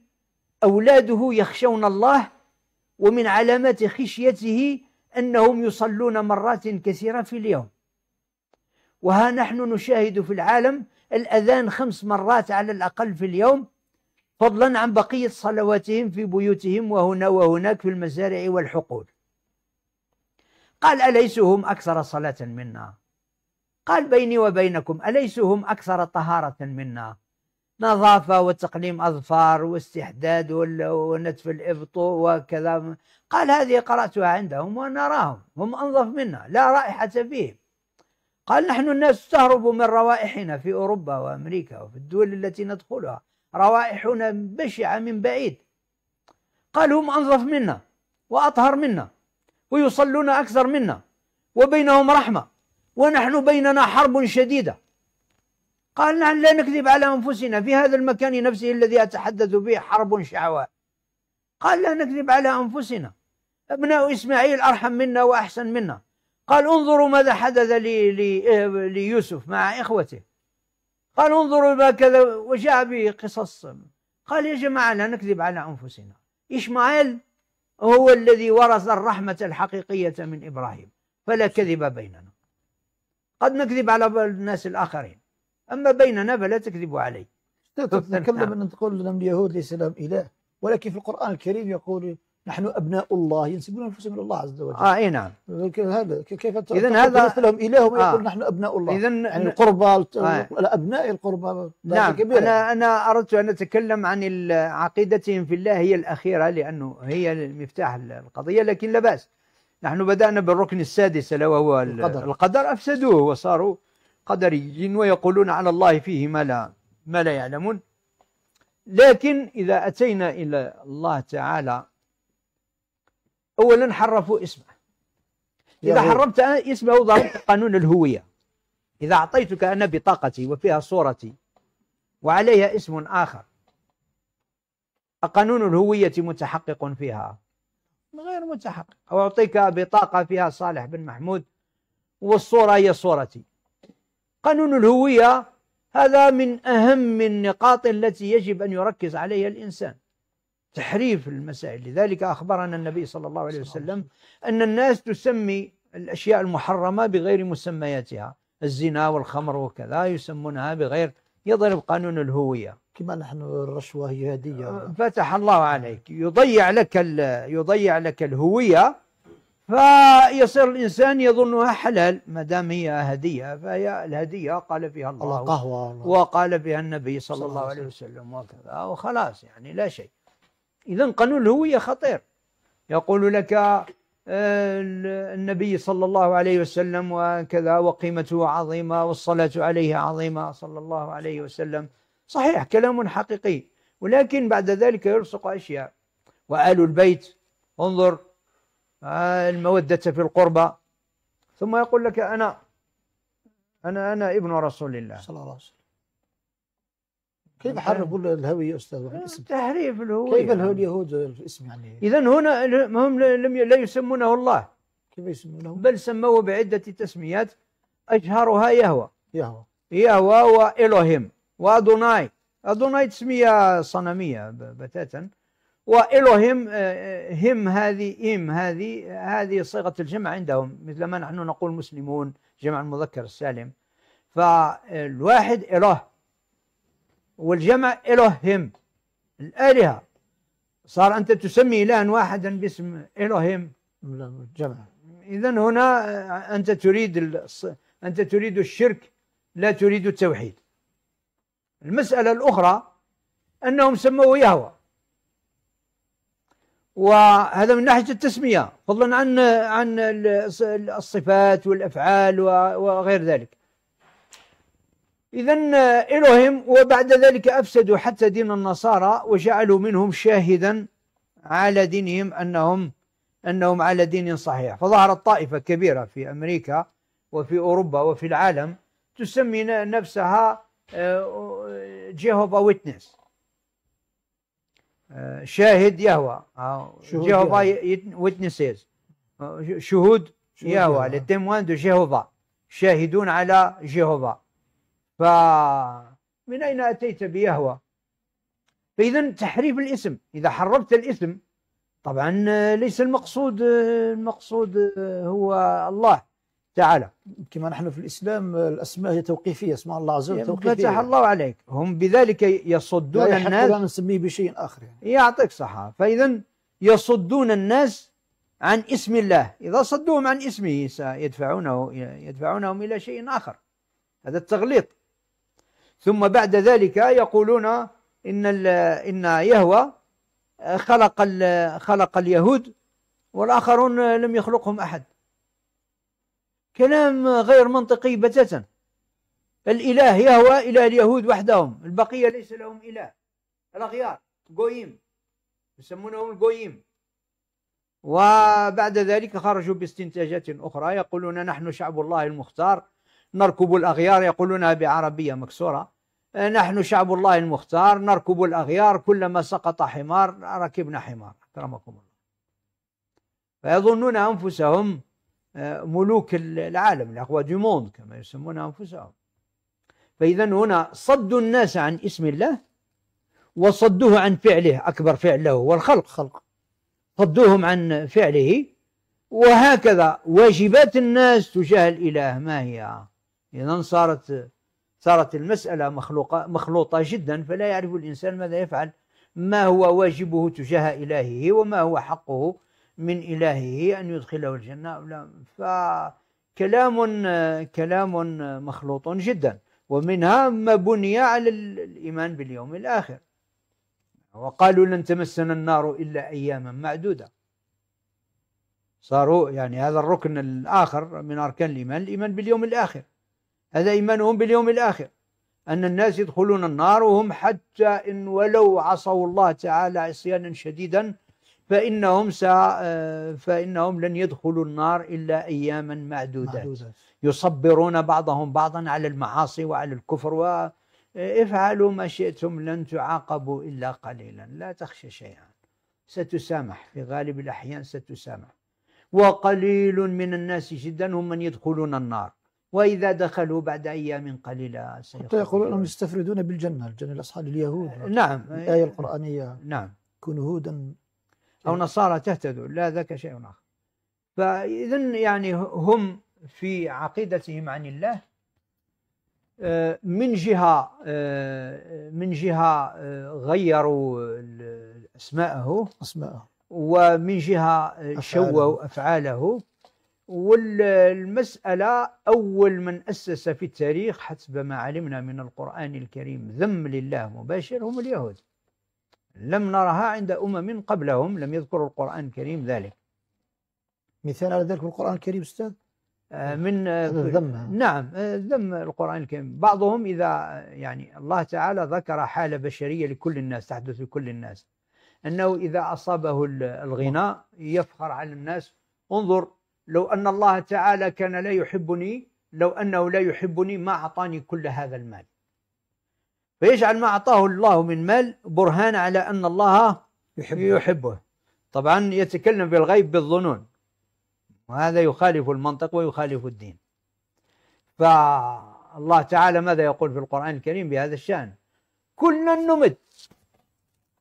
اولاده يخشون الله ومن علامات خشيته انهم يصلون مرات كثيره في اليوم وها نحن نشاهد في العالم الاذان خمس مرات على الاقل في اليوم فضلا عن بقيه صلواتهم في بيوتهم وهنا وهناك في المزارع والحقول قال اليس هم اكثر صلاه منا قال بيني وبينكم اليس هم اكثر طهاره منا نظافة وتقليم أظفار واستحداد ونتف الإبط وكذا قال هذه قرأتها عندهم ونراهم هم أنظف منا لا رائحة فيهم قال نحن الناس تهرب من روائحنا في أوروبا وأمريكا وفي الدول التي ندخلها روائحنا بشعة من بعيد قال هم أنظف منا وأطهر منا ويصلون أكثر منا وبينهم رحمة ونحن بيننا حرب شديدة قال نحن لا نكذب على أنفسنا في هذا المكان نفسه الذي أتحدث به حرب شعواء قال لا نكذب على أنفسنا أبناء إسماعيل أرحم منا وأحسن منا قال انظروا ماذا حدث لي لي آه، ليوسف مع إخوته قال انظروا ما كذا وجاء به قصص قال يا جماعة لا نكذب على أنفسنا إشماعيل هو الذي ورث الرحمة الحقيقية من إبراهيم فلا كذب بيننا قد نكذب على الناس الآخرين أما بيننا فلا تكذبوا علي تتكلم نعم. أن تقول أن اليهود ليس لهم إله ولكن في القرآن الكريم يقول نحن أبناء الله ينسبون أنفسهم إلى الله عز وجل آه أي نعم هذا كيف إذا هذا لهم إله ويقول آه نحن أبناء الله إذا يعني القربى آه. أبناء القربى نعم كبيرة. أنا أنا أردت أن أتكلم عن عقيدتهم في الله هي الأخيرة لأنه هي المفتاح القضية لكن لا بأس نحن بدأنا بالركن السادس ألا وهو القدر, القدر أفسدوه وصاروا قدري ويقولون على الله فيه ما لا ما لا يعلمون لكن إذا أتينا إلى الله تعالى أولا حرفوا اسمه إذا حرمت اسمه ضربت قانون الهوية إذا أعطيتك أنا بطاقتي وفيها صورتي وعليها اسم آخر قانون الهوية متحقق فيها غير متحقق أو أعطيك بطاقة فيها صالح بن محمود والصورة هي صورتي قانون الهوية هذا من أهم النقاط التي يجب أن يركز عليها الإنسان تحريف المسائل لذلك أخبرنا النبي صلى الله عليه وسلم أن الناس تسمي الأشياء المحرمة بغير مسمياتها الزنا والخمر وكذا يسمونها بغير يضرب قانون الهوية كما نحن الرشوة هي هدية فتح الله عليك يضيع لك يضيع لك الهوية فيصير الانسان يظنها حلال ما دام هي هديه فهي الهديه قال فيها الله, الله قهوه وقال فيها النبي صلى, صلى الله, الله عليه وسلم وكذا وخلاص يعني لا شيء اذا قانون الهويه خطير يقول لك آه، النبي صلى الله عليه وسلم وكذا وقيمته عظيمه والصلاه عليه عظيمه صلى الله عليه وسلم صحيح كلام حقيقي ولكن بعد ذلك يلصق اشياء وال البيت انظر المودة في القربى ثم يقول لك أنا أنا أنا ابن رسول الله صلى الله عليه وسلم كيف حرفوا الهوية يا أستاذ الاسم تحريف الهوية كيف يعني. اليهود الاسم يعني إذا هنا هم لم لا يسمونه الله كيف يسمونه بل سموه بعدة تسميات أشهرها يهوى يهوى يهوى وإلهيم وأدوناي أدوناي تسمية صنمية بتاتا والوهيم آه، آه، هم هذه إيم هذه هذه صيغه الجمع عندهم مثل ما نحن نقول مسلمون جمع المذكر السالم فالواحد اله والجمع الههم الالهه صار انت تسمي الها واحدا باسم الههم جمع اذا هنا آه، انت تريد انت تريد الشرك لا تريد التوحيد المساله الاخرى انهم سموه يهوه وهذا من ناحيه التسميه فضلا عن عن الصفات والافعال وغير ذلك اذا الهم وبعد ذلك افسدوا حتى دين النصارى وجعلوا منهم شاهدا على دينهم انهم انهم على دين صحيح فظهرت طائفه كبيره في امريكا وفي اوروبا وفي العالم تسمي نفسها آه، جيهوفا ويتنس شاهد يهوى آه، جهوفا ويتنسز آه، شهود يهوى لتيموان دو جهوفا شاهدون على جهوفا ف من اين اتيت بيهوى؟ فاذا تحريف الاسم اذا حرفت الاسم طبعا آه، ليس المقصود المقصود هو الله تعالى كما نحن في الإسلام الأسماء هي توقيفية اسماء الله عز وجل توقيفية فتح الله عليك هم بذلك يصدون لا الناس لا نسميه بشيء آخر يعني. يعطيك صحة فإذا يصدون الناس عن اسم الله إذا صدوهم عن اسمه سيدفعونه يدفعونهم إلى شيء آخر هذا التغليط ثم بعد ذلك يقولون إن إن يهوى خلق خلق اليهود والآخرون لم يخلقهم أحد كلام غير منطقي بتاتا الإله يهوى اله اليهود وحدهم البقية ليس لهم إله الأغيار قويم يسمونهم القويم وبعد ذلك خرجوا باستنتاجات أخرى يقولون نحن شعب الله المختار نركب الأغيار يقولونها بعربية مكسورة نحن شعب الله المختار نركب الأغيار كلما سقط حمار ركبنا حمار أكرمكم الله فيظنون أنفسهم آه، ملوك العالم الأقوى دي موند كما يسمون أنفسهم فإذا هنا صد الناس عن اسم الله وصدوه عن فعله أكبر فعل له هو الخلق خلق صدوهم عن فعله وهكذا واجبات الناس تجاه الإله ما هي إذا صارت صارت المسألة مخلوقة مخلوطة جدا فلا يعرف الإنسان ماذا يفعل ما هو واجبه تجاه إلهه وما هو حقه من إلهه أن يدخله الجنة أو لا فكلام كلام مخلوط جدا ومنها ما بني على الإيمان باليوم الآخر وقالوا لن تمسنا النار إلا أياما معدودة صاروا يعني هذا الركن الآخر من أركان الإيمان الإيمان باليوم الآخر هذا إيمانهم باليوم الآخر أن الناس يدخلون النار وهم حتى إن ولو عصوا الله تعالى عصيانا شديدا فإنهم سا آه، فإنهم لن يدخلوا النار إلا أياما معدودة, معدودة. يصبرون بعضهم بعضا على المعاصي وعلى الكفر وافعلوا آه، ما شئتم لن تعاقبوا إلا قليلا لا تخشى شيئا ستسامح في غالب الأحيان ستسامح وقليل من الناس جدا هم من يدخلون النار وإذا دخلوا بعد أيام قليلة حتى يقولون أنهم يستفردون بالجنة الجنة الأصحاب اليهود آه، نعم الآية القرآنية نعم كن هودا أو إيه. نصارى تهتدوا لا ذاك شيء آخر فإذا يعني هم في عقيدتهم عن الله آه، من جهة آه، من جهة آه، غيروا أسماءه أسماءه ومن جهة شوهوا أفعاله والمسألة أول من أسس في التاريخ حسب ما علمنا من القرآن الكريم ذم لله مباشر هم اليهود لم نرها عند أمم قبلهم لم يذكر القرآن الكريم ذلك مثال على ذلك القرآن الكريم أستاذ آه، من آه، الذم نعم آه، ذم القرآن الكريم بعضهم إذا يعني الله تعالى ذكر حالة بشرية لكل الناس تحدث لكل الناس أنه إذا أصابه الغناء يفخر على الناس انظر لو أن الله تعالى كان لا يحبني لو أنه لا يحبني ما أعطاني كل هذا المال فيجعل ما أعطاه الله من مال برهان على أن الله يحبه, يحبه. طبعا يتكلم بالغيب بالظنون وهذا يخالف المنطق ويخالف الدين فالله تعالى ماذا يقول في القرآن الكريم بهذا الشأن كلنا نمد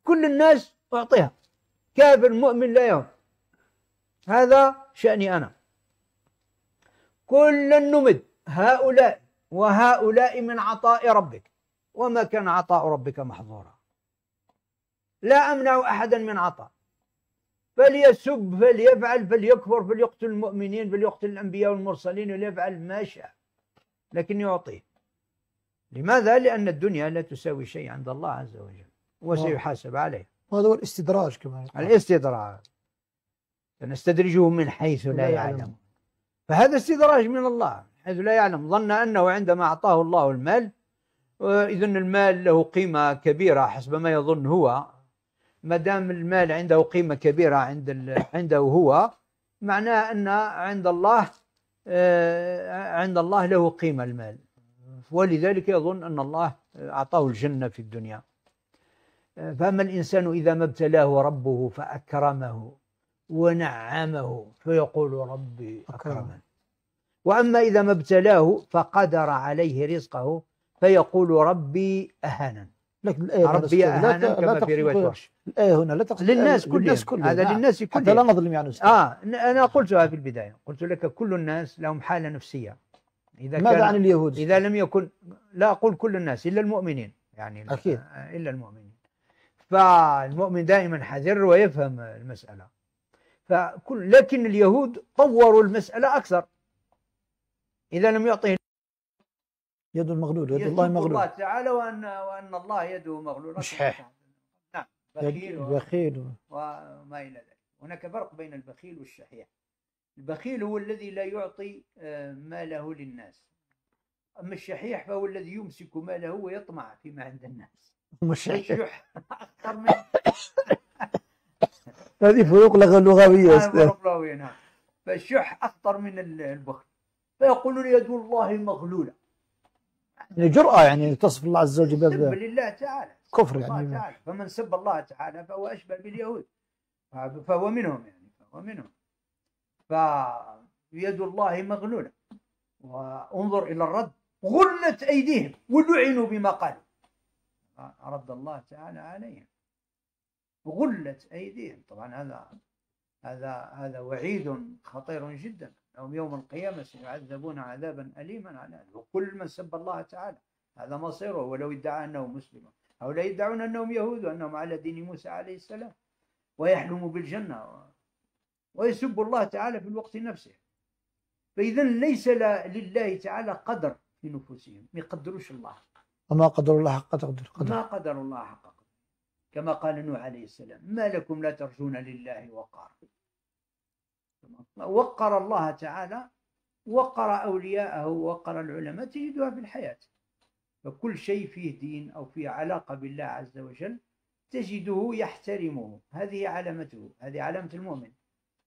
كل الناس أعطيها كافر مؤمن لا يهم هذا شأني أنا كلا نمد هؤلاء وهؤلاء من عطاء ربك وما كان عطاء ربك محظورا لا أمنع أحدا من عطاء فليسب فليفعل فليكفر فليقتل المؤمنين فليقتل الأنبياء والمرسلين وليفعل ما شاء لكن يعطيه لماذا؟ لأن الدنيا لا تساوي شيء عند الله عز وجل وسيحاسب عليه وهذا هو الاستدراج كما الاستدراج سنستدرجه من حيث لا, يعلم فهذا استدراج من الله حيث لا يعلم ظن أنه عندما أعطاه الله المال اذا المال له قيمه كبيره حسب ما يظن هو ما دام المال عنده قيمه كبيره عند عنده هو معناه ان عند الله آه، عند الله له قيمه المال ولذلك يظن ان الله اعطاه الجنه في الدنيا فاما الانسان اذا ما ابتلاه ربه فاكرمه ونعمه فيقول ربي اكرمن واما اذا ما ابتلاه فقدر عليه رزقه فيقول ربي أهانا لكن الآية ربي أهانا كما في رواية وحش الآية هنا لا تقصد للناس كلهم للناس كلهم هذا نعم. للناس كلهم حتى لا نظلم يعني أستاذ آه أنا قلتها في البداية قلت لك كل الناس لهم حالة نفسية إذا ماذا كان عن اليهود؟ إذا لم يكن لا أقول كل الناس إلا المؤمنين يعني أكيد إلا المؤمنين فالمؤمن دائما حذر ويفهم المسألة فكل لكن اليهود طوروا المسألة أكثر إذا لم يعطيه يد المغلول يد الله مغلول الله تعالى وأن وأن الله يده مغلولة مشحاح نعم بخيل و... بخيل وما إلى ذلك هناك فرق بين البخيل والشحيح البخيل هو الذي لا يعطي آه، ماله للناس أما الشحيح فهو الذي يمسك ماله ويطمع فيما عند الناس مشحيح أكثر من *laughs* هذه فروق لغوية فروق لغوية نعم فالشح أخطر من البخل فيقول يد الله مغلولة يعني جرأة يعني تصف الله عز وجل سب لله تعالى كفر يعني الله تعالى فمن سب الله تعالى فهو أشبه باليهود فهو منهم يعني فهو منهم فيد الله مغلولة وانظر إلى الرد غلت أيديهم ولعنوا بما قالوا رد الله تعالى عليهم غلت أيديهم طبعا هذا هذا هذا وعيد خطير جدا أنهم يوم القيامة سيعذبون عذابا أليما على هذا وكل من سب الله تعالى هذا مصيره ولو ادعى أنه مسلم هؤلاء يدعون أنهم يهود وأنهم على دين موسى عليه السلام ويحلم بالجنة ويسب الله تعالى في الوقت نفسه فإذا ليس لله تعالى قدر في نفوسهم ما يقدروش الله وما قدر الله حق قدر ما قدر الله حق قدر كما قال نوح عليه السلام ما لكم لا ترجون لله وقار وقر الله تعالى وقر أولياءه وقر العلماء تجدها في الحياة فكل شيء فيه دين أو فيه علاقة بالله عز وجل تجده يحترمه هذه علامته هذه علامة المؤمن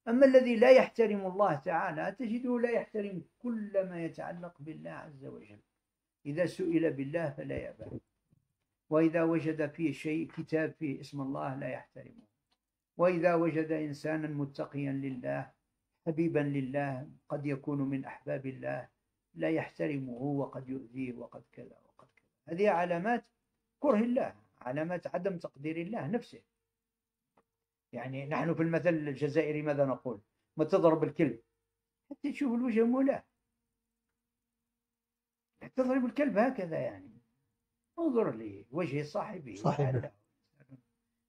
أما الذي لا يحترم الله تعالى تجده لا يحترم كل ما يتعلق بالله عز وجل إذا سئل بالله فلا يأبى وإذا وجد فيه شيء كتاب فيه اسم الله لا يحترمه وإذا وجد إنسانا متقيا لله حبيبا لله قد يكون من أحباب الله لا يحترمه وقد يؤذيه وقد كذا وقد كذا هذه علامات كره الله علامات عدم تقدير الله نفسه يعني نحن في المثل الجزائري ماذا نقول ما تضرب الكلب حتى تشوف الوجه مولاه تضرب الكلب هكذا يعني انظر لوجه صاحبه صاحبه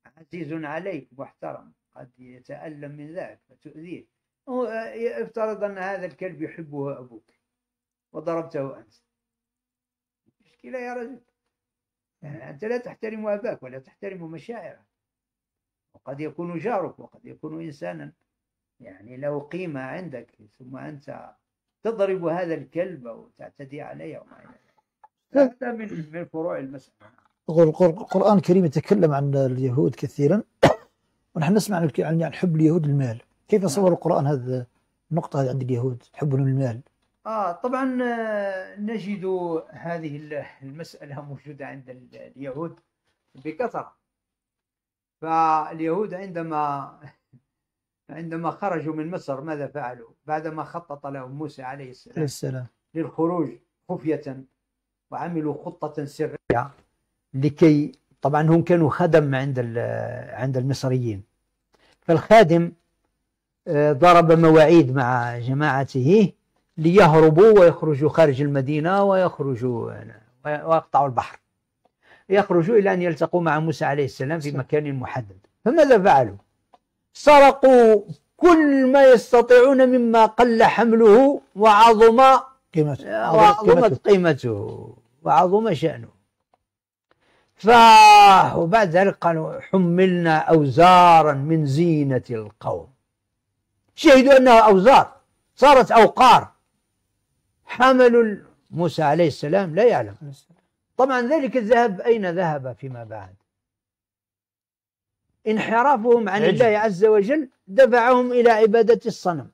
عزيز عليك محترم قد يتألم من ذلك فتؤذيه آه، افترض أن هذا الكلب يحبه أبوك وضربته أنت مشكلة يا رجل يعني أنت لا تحترم أباك ولا تحترم مشاعره وقد يكون جارك وقد يكون إنسانا يعني له قيمة عندك ثم أنت تضرب هذا الكلب أو تعتدي عليه وما إلى ذلك هذا من من فروع المسألة القرآن الكريم يتكلم عن اليهود كثيرا ونحن نسمع عن حب اليهود المال كيف يصور آه. القرآن هذا النقطة هذه عند اليهود حبهم للمال آه طبعا آه، نجد هذه المسألة موجودة عند اليهود بكثرة فاليهود عندما عندما خرجوا من مصر ماذا فعلوا؟ بعدما خطط لهم موسى عليه السلام, السلام. للخروج خفية وعملوا خطة سرية لكي طبعا هم كانوا خدم عند عند المصريين فالخادم ضرب مواعيد مع جماعته ليهربوا ويخرجوا خارج المدينة ويخرجوا ويقطعوا البحر يخرجوا إلى أن يلتقوا مع موسى عليه السلام في مكان محدد فماذا فعلوا؟ سرقوا كل ما يستطيعون مما قل حمله وعظم قيمته وعظمت قيمته وعظم شأنه ف وبعد ذلك قالوا حملنا أوزارا من زينة القوم شهدوا أنها أوزار صارت أوقار حملوا موسى عليه السلام لا يعلم طبعا ذلك الذهب أين ذهب فيما بعد انحرافهم عن الله عز وجل دفعهم إلى عبادة الصنم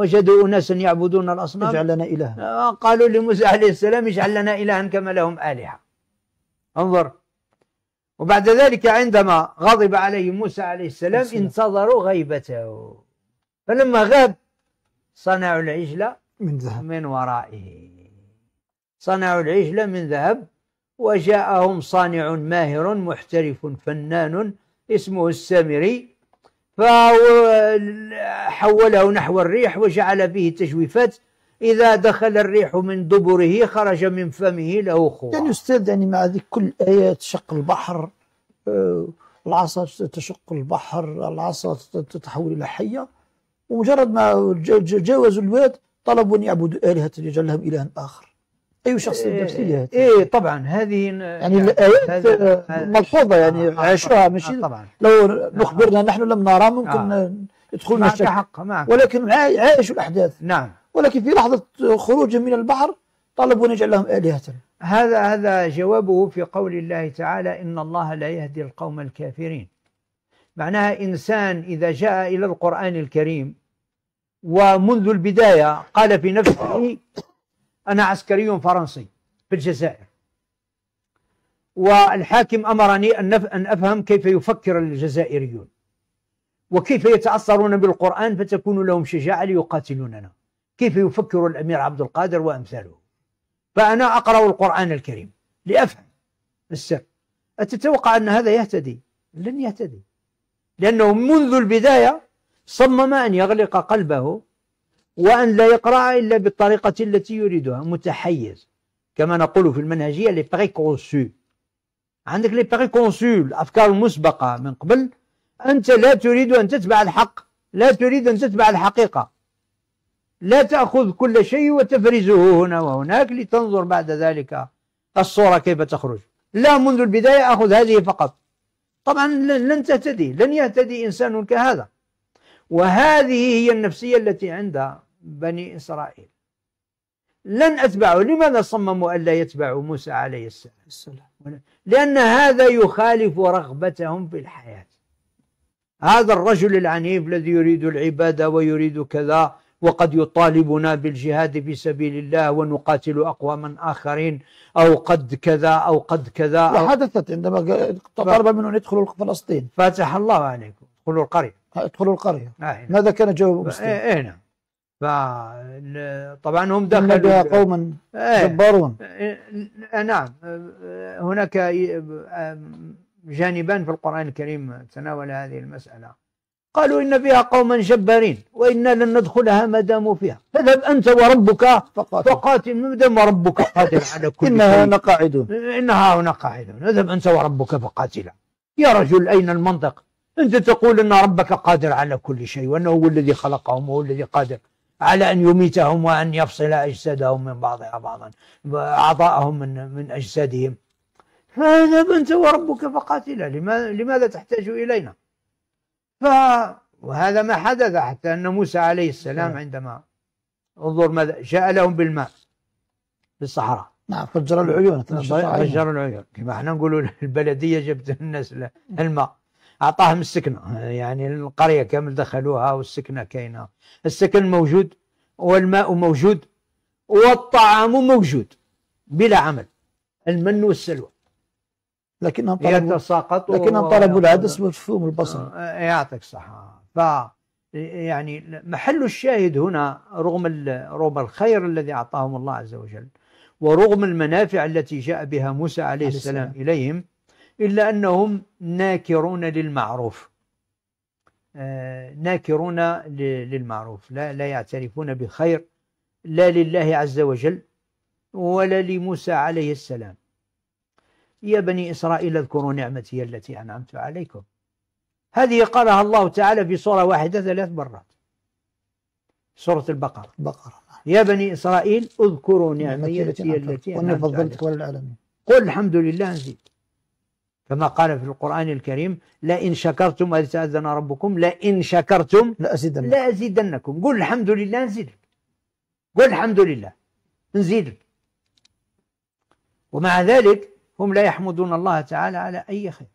وجدوا أناسا يعبدون الأصنام اجعل لنا إلها آه، قالوا لموسى عليه السلام اجعل لنا إلها كما لهم آلهة انظر وبعد ذلك عندما غضب عليه موسى عليه السلام انتظروا غيبته فلما غاب صنعوا العجلة من ذهب من ورائه صنعوا العجلة من ذهب وجاءهم صانع ماهر محترف فنان اسمه السامري فحوله نحو الريح وجعل به تجويفات إذا دخل الريح من دبره خرج من فمه له خوة يعني أستاذ يعني مع ذيك كل آية تشق البحر آه، العصا تشق البحر العصا تتحول إلى حية ومجرد ما جاوزوا الواد طلبوا أن يعبدوا آلهة يجعل لهم إلها آخر أي شخص تفسيرها إيه،, إيه طبعا هذه يعني, يعني الآيات آه، ملحوظة يعني آه, آه، عاشوها آه، ماشي طبعا لو نخبرنا نحن لم نرى ممكن آه يدخلنا الشك حق معك ولكن عايشوا الأحداث نعم ولكن في لحظة خروجهم من البحر طلبوا أن يجعل لهم آلهة هذا هذا جوابه في قول الله تعالى إن الله لا يهدي القوم الكافرين معناها إنسان إذا جاء إلى القرآن الكريم ومنذ البداية قال في نفسه أنا عسكري فرنسي في الجزائر والحاكم أمرني أن أفهم كيف يفكر الجزائريون وكيف يتأثرون بالقرآن فتكون لهم شجاعة ليقاتلوننا كيف يفكر الأمير عبد القادر وأمثاله فأنا أقرأ القرآن الكريم لأفهم السر أتتوقع أن هذا يهتدي لن يهتدي لأنه منذ البداية صمم أن يغلق قلبه وأن لا يقرأ إلا بالطريقة التي يريدها متحيز كما نقول في المنهجية لي بريكونسو عندك لي بريكونسو الأفكار المسبقة من قبل أنت لا تريد أن تتبع الحق لا تريد أن تتبع الحقيقة لا تأخذ كل شيء وتفرزه هنا وهناك لتنظر بعد ذلك الصورة كيف تخرج لا منذ البداية أخذ هذه فقط طبعا لن تهتدي لن يهتدي إنسان كهذا وهذه هي النفسية التي عند بني إسرائيل لن أتبعوا لماذا صمموا ألا يتبعوا موسى عليه السلام لأن هذا يخالف رغبتهم في الحياة هذا الرجل العنيف الذي يريد العبادة ويريد كذا وقد يطالبنا بالجهاد في سبيل الله ونقاتل أقواما آخرين أو قد كذا أو قد كذا أو عندما عندما تقرب منهم يدخلوا فلسطين فاتح الله عليكم ادخلوا القرية ادخلوا القريه آه، ماذا كان جواب آه، مسلم؟ اي آه، نعم طبعا هم دخلوا بها قوما جبارون نعم هناك جانبان في القرآن الكريم تناول هذه المسألة قالوا إن فيها قوما جبارين وإنا لن ندخلها ما داموا فيها فاذهب أنت وربك فقاتل فقاتل ما دام وربك قاتل *laughs* على كل إنها هنا قاعدون إنها هنا قاعدون اذهب أنت وربك فقاتلا يا رجل أين المنطق أنت تقول أن ربك قادر على كل شيء وأنه هو الذي خلقهم وهو الذي قادر على أن يميتهم وأن يفصل أجسادهم من بعضها بعضا اعضاءهم من, من أجسادهم فاذهب أنت وربك فقاتلا لماذا تحتاج إلينا ف وهذا ما حدث حتى أن موسى عليه السلام عندما انظر ماذا جاء لهم بالماء في الصحراء نعم فجر العيون فجر العيون كما احنا نقولوا البلديه جبت الناس الماء اعطاهم السكنه يعني القريه كامل دخلوها والسكنه كاينه السكن موجود والماء موجود والطعام موجود بلا عمل المن والسلوى لكنهم طلبوا لكنهم طلبوا العدس والفوم والبصل آه، آه، يعطيك الصحة ف يعني محل الشاهد هنا رغم رغم الخير الذي اعطاهم الله عز وجل ورغم المنافع التي جاء بها موسى عليه, عليه السلام, السلام اليهم إلا أنهم ناكرون للمعروف آه، ناكرون للمعروف لا, لا يعترفون بخير لا لله عز وجل ولا لموسى عليه السلام يا بني إسرائيل اذكروا نعمتي التي أنعمت عليكم هذه قالها الله تعالى في سورة واحدة ثلاث مرات سورة البقرة البقرة يا بني إسرائيل اذكروا نعمتي التي أنعمت عليكم وأني فضلتك قل الحمد لله نزيد كما قال في القرآن الكريم لئن شكرتم إذ تأذن ربكم لئن شكرتم لأزيدنكم لأزيدنكم قل الحمد لله نزيدك قل الحمد لله نزيدك ومع ذلك هم لا يحمدون الله تعالى على أي خير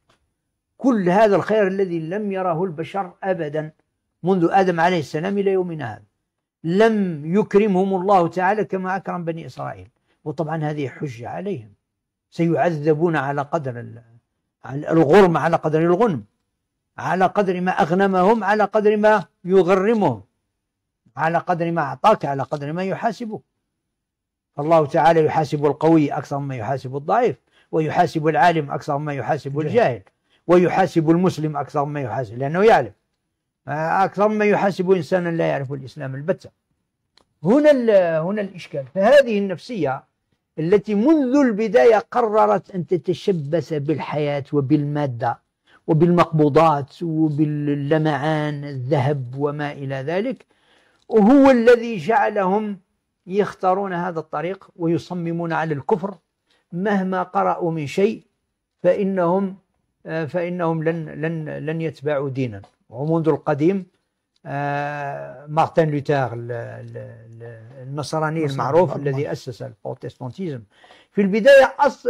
كل هذا الخير الذي لم يره البشر أبدا منذ آدم عليه السلام إلى يومنا هذا لم يكرمهم الله تعالى كما أكرم بني إسرائيل وطبعا هذه حجة عليهم سيعذبون على قدر الله الغرم على قدر الغنم على قدر ما أغنمهم على قدر ما يغرمهم على قدر ما أعطاك على قدر ما يحاسبك فالله تعالى يحاسب القوي أكثر مما يحاسب الضعيف ويحاسب العالم أكثر مما يحاسب الجاهل ويحاسب المسلم أكثر مما يحاسب لأنه يعلم أكثر مما يحاسب إنسانا لا يعرف الإسلام البتة هنا هنا الإشكال فهذه النفسية التي منذ البداية قررت أن تتشبث بالحياة وبالمادة وبالمقبوضات وباللمعان الذهب وما إلى ذلك وهو الذي جعلهم يختارون هذا الطريق ويصممون على الكفر مهما قرأوا من شيء فإنهم فإنهم لن لن لن يتبعوا دينا ومنذ القديم آه، مارتن لوثر النصراني المعروف الذي أسس البروتستانتيزم في البداية أص...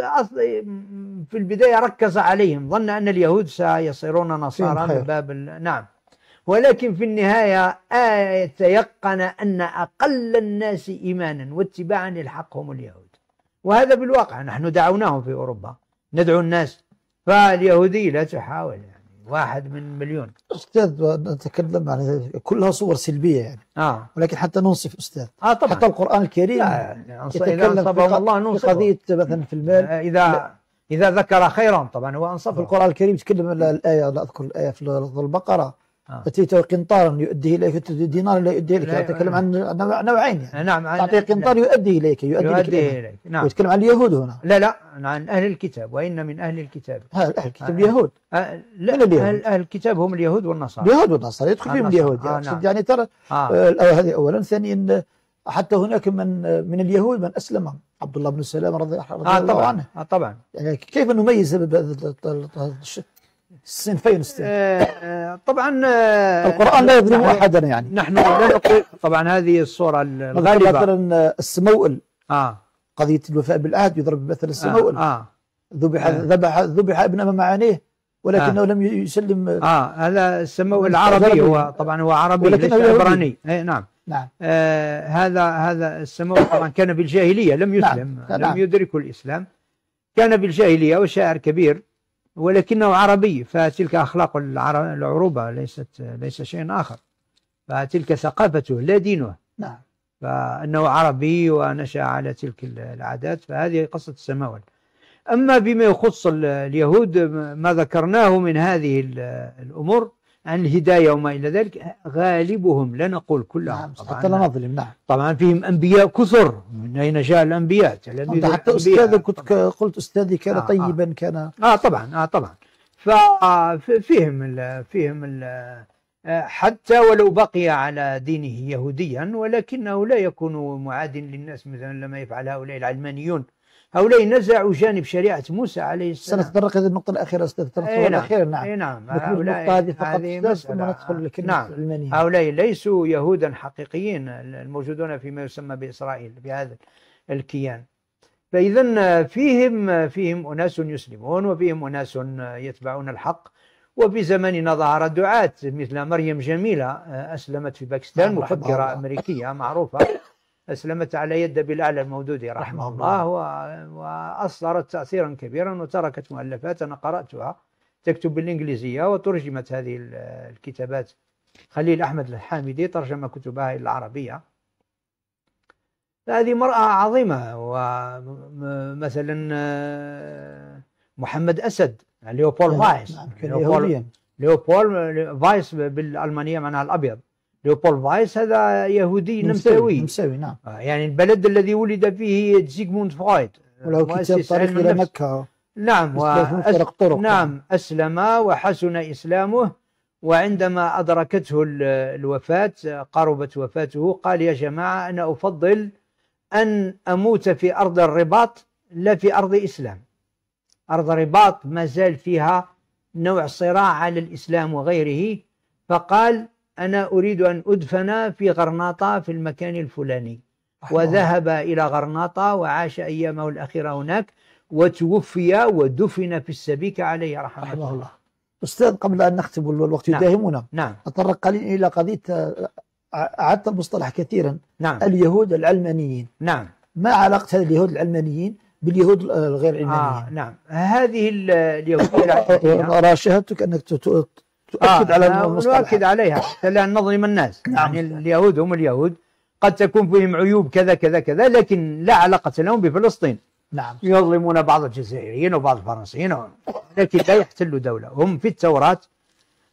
في البداية ركز عليهم ظن أن اليهود سيصيرون نصارى من باب ال... نعم ولكن في النهاية آه، تيقن أن أقل الناس إيمانا واتباعا للحق هم اليهود وهذا بالواقع نحن دعوناهم في أوروبا ندعو الناس فاليهودي لا تحاول واحد من مليون استاذ نتكلم عن كلها صور سلبيه يعني اه ولكن حتى ننصف استاذ اه طبعا حتى القران الكريم يتكلم في الله ننصف قضيه مثلا في المال آه، اذا اذا ذكر خيرا طبعا هو انصف القران الكريم يتكلم الايه لا اذكر الايه في البقره آه. قنطارا يؤدي اليك دينارا لا يؤدي اليك اتكلم عن نوعين يعني نعم تعطيه قنطار يؤدي اليك يؤدي, يؤدي اليك, نعم ويتكلم عن اليهود هنا لا لا عن اهل الكتاب وان من اهل الكتاب اهل الكتاب آه. اليهود آه لا من اليهود؟ أهل, اهل الكتاب هم اليهود والنصارى اليهود والنصارى يدخل فيهم اليهود يعني, آه نعم. يعني ترى آه. آه، هذه اولا ثانيا حتى هناك من من اليهود من اسلم عبد الله بن سلام رضي, رضي آه الله طبعًا. عنه آه طبعا يعني كيف نميز الصنفين آه، آه، طبعا آه، القرآن لا يظلم أحدا يعني نحن لا نقول طبعا هذه الصورة الغريبة مثلا السموئل آه قضية الوفاء بالعهد يضرب مثل السموئل آه, آه ذبح ذبح ذبح ابن أمام عينيه ولكنه آه لم يسلم اه هذا السموئل العربي هو طبعا هو عربي ليس عبراني اي نعم نعم آه هذا هذا السموه طبعا كان بالجاهليه لم يسلم نعم. نعم. لم يدركوا يدرك الاسلام كان بالجاهليه وشاعر كبير ولكنه عربي فتلك أخلاق العروبة ليست ليس شيء آخر فتلك ثقافته لا دينه نعم فأنه عربي ونشأ على تلك العادات فهذه قصة السماوات أما بما يخص اليهود ما ذكرناه من هذه الأمور عن الهداية وما إلى ذلك غالبهم لا نقول كلهم نعم حتى لا نظلم نعم طبعا فيهم أنبياء كثر من أين جاء الأنبياء حتى أستاذك كنت قلت أستاذي كان آه, آه. طيبا آه كان آه طبعا آه طبعا ففيهم الـ آه، فيهم الـ آه، حتى ولو بقي على دينه يهوديا ولكنه لا يكون معاد للناس مثلا لما يفعل هؤلاء العلمانيون هؤلاء نزعوا جانب شريعه موسى عليه السلام سنتطرق هذه النقطه الاخيره استاذ اي نعم الاخيره نعم اي نعم هؤلاء هذه فقط ثم ندخل لكلمه نعم هؤلاء ليسوا يهودا حقيقيين الموجودون فيما يسمى باسرائيل بهذا الكيان فاذا فيهم فيهم اناس يسلمون وفيهم اناس يتبعون الحق وفي زماننا ظهر دعاة مثل مريم جميلة أسلمت في باكستان نعم، مفكرة أمريكية معروفة أسلمت على يد بلال المودودي رحمه, رحمه الله, الله. وأصدرت تأثيرا كبيرا وتركت مؤلفات أنا قرأتها تكتب بالإنجليزية وترجمت هذه الكتابات خليل أحمد الحامدي ترجم كتبها إلى العربية هذه امرأة عظيمة ومثلا آه، محمد أسد ليوبول نعم، فايس نعم، ليوبول فايس بالألمانية معناها الأبيض ليوبول فايس هذا يهودي نمساوي نمساوي نعم آه، يعني البلد الذي ولد فيه زيغموند فرويد وله آه، كتاب طريق الى مكه نعم وأس... طرق نعم اسلم وحسن اسلامه وعندما ادركته الوفاه قربت وفاته قال يا جماعه انا افضل ان اموت في ارض الرباط لا في ارض اسلام ارض رباط ما زال فيها نوع صراع على الاسلام وغيره فقال أنا أريد أن أدفن في غرناطة في المكان الفلاني وذهب إلى غرناطة وعاش أيامه الأخيرة هناك وتوفي ودفن في السبيكة عليه رحمه الله, الله. الله. أستاذ قبل أن نختم الوقت نعم. يداهمنا نعم. أتطرق قليلا إلى قضية آه، أعدت المصطلح كثيرا نعم. اليهود العلمانيين نعم ما علاقة اليهود العلمانيين باليهود الغير آه، علمانيين آه نعم هذه اليهود *coughs* أرى شهادتك أنك تؤكد آه على المصطلح نؤكد عليها لا نظلم الناس نعم. يعني اليهود هم اليهود قد تكون فيهم عيوب كذا كذا كذا لكن لا علاقة لهم بفلسطين نعم يظلمون بعض الجزائريين وبعض الفرنسيين لكن لا يحتلوا دولة هم في التوراة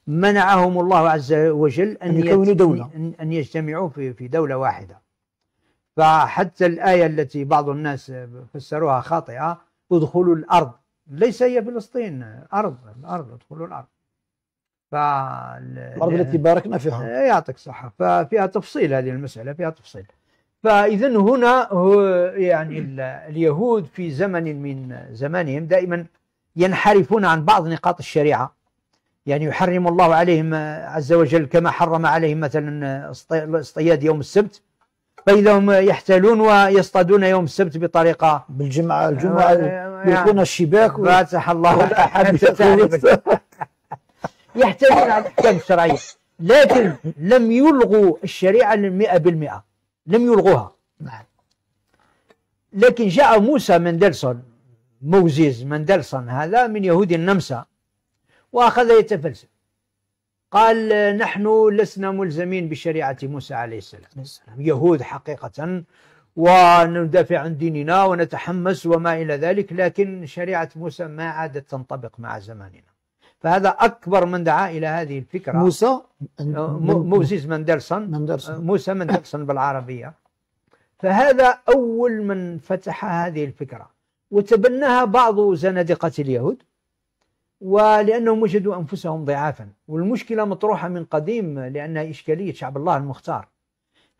منعهم الله عز وجل أن, أن يكونوا دولة أن يجتمعوا في في دولة واحدة فحتى الآية التي بعض الناس فسروها خاطئة ادخلوا الأرض ليس هي فلسطين أرض الأرض ادخلوا الأرض الارض التي باركنا فيها إيه، يعطيك الصحه ففيها تفصيل هذه المساله فيها تفصيل فاذا هنا هو يعني اليهود في زمن من زمانهم دائما ينحرفون عن بعض نقاط الشريعه يعني يحرم الله عليهم عز وجل كما حرم عليهم مثلا اصطياد يوم السبت فإذا هم يحتالون ويصطادون يوم السبت بطريقة بالجمعة الجمعة آه، يلقون يعني الشباك فاتح الله *laughs* فتح يحتاجون على الاحكام الشرعيه لكن لم يلغوا الشريعه 100% لم يلغوها نعم. لكن جاء موسى مندلسون موزيز مندلسون هذا من يهود النمسا واخذ يتفلسف قال نحن لسنا ملزمين بشريعه موسى عليه السلام يهود حقيقه وندافع عن ديننا ونتحمس وما الى ذلك لكن شريعه موسى ما عادت تنطبق مع زماننا فهذا أكبر من دعا إلى هذه الفكرة موسى أه، موسيس مندلسون أه، موسى مندلسون بالعربية فهذا أول من فتح هذه الفكرة وتبناها بعض زنادقة اليهود ولأنهم وجدوا أنفسهم ضعافا والمشكلة مطروحة من قديم لأنها إشكالية شعب الله المختار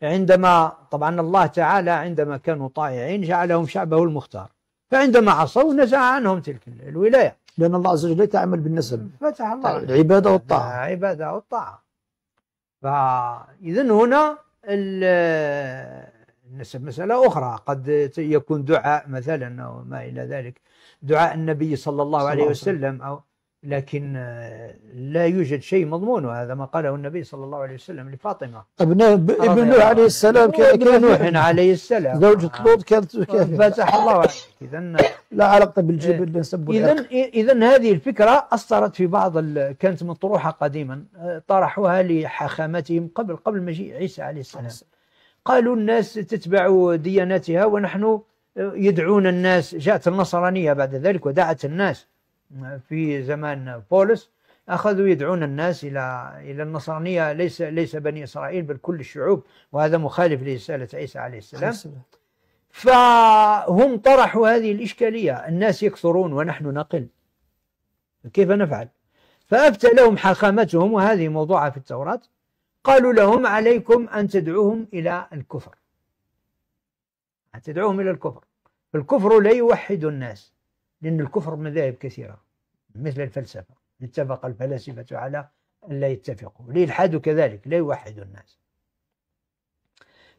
عندما طبعا الله تعالى عندما كانوا طائعين جعلهم شعبه المختار فعندما عصوا نزع عنهم تلك الولايه لأن الله عز وجل لا يتعامل بالنسب فتح الله العبادة والطاعة عبادة والطاعة فإذا هنا النسب مسألة أخرى قد يكون دعاء مثلا أو ما إلى ذلك دعاء النبي صلى الله عليه وسلم أو لكن آه، لا يوجد شيء مضمون وهذا ما قاله النبي صلى الله عليه وسلم لفاطمه ابناء ابن نوح عليه السلام آه. كان نوح عليه السلام زوجة لوط كانت فتح الله اذا لا علاقه بالجبل نسب اذا اذا هذه الفكره اثرت في بعض كانت مطروحه قديما آه، طرحوها لحخامتهم قبل قبل مجيء عيسى عليه السلام قالوا الناس تتبع دياناتها ونحن يدعون الناس جاءت النصرانيه بعد ذلك ودعت الناس في زمان بولس اخذوا يدعون الناس الى الى النصرانيه ليس ليس بني اسرائيل بل كل الشعوب وهذا مخالف لرساله عيسى عليه السلام فهم طرحوا هذه الاشكاليه الناس يكثرون ونحن نقل كيف نفعل؟ فافتى لهم حاخامتهم وهذه موضوعه في التوراه قالوا لهم عليكم ان تدعوهم الى الكفر ان تدعوهم الى الكفر الكفر لا يوحد الناس لأن الكفر مذاهب كثيرة مثل الفلسفة اتفق الفلاسفة على أن لا يتفقوا الإلحاد كذلك لا يوحد الناس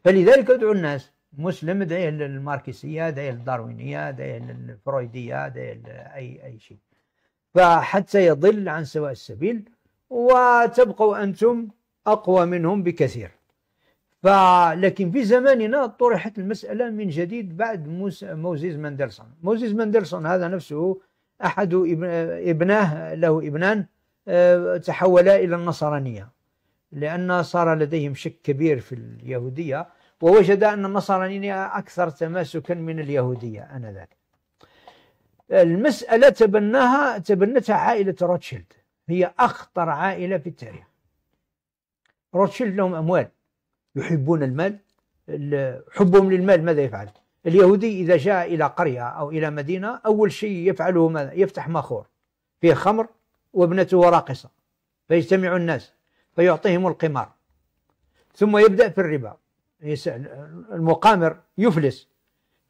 فلذلك أدعو الناس مسلم داير للماركسية داير للداروينية داير للفرويدية داير أي أي شيء فحتى يضل عن سواء السبيل وتبقوا أنتم أقوى منهم بكثير فلكن في زماننا طرحت المسألة من جديد بعد موزيز مندلسون موزيز مندلسون هذا نفسه أحد ابناه له ابنان آه، تحولا إلى النصرانية لأن صار لديهم شك كبير في اليهودية ووجد أن النصرانية أكثر تماسكا من اليهودية آنذاك المسألة تبناها تبنتها عائلة روتشيلد هي أخطر عائلة في التاريخ روتشيلد لهم أموال يحبون المال حبهم للمال ماذا يفعل؟ اليهودي إذا جاء إلى قرية أو إلى مدينة أول شيء يفعله ماذا؟ يفتح ماخور فيه خمر وابنته راقصة فيجتمع الناس فيعطيهم القمار ثم يبدأ في الربا المقامر يفلس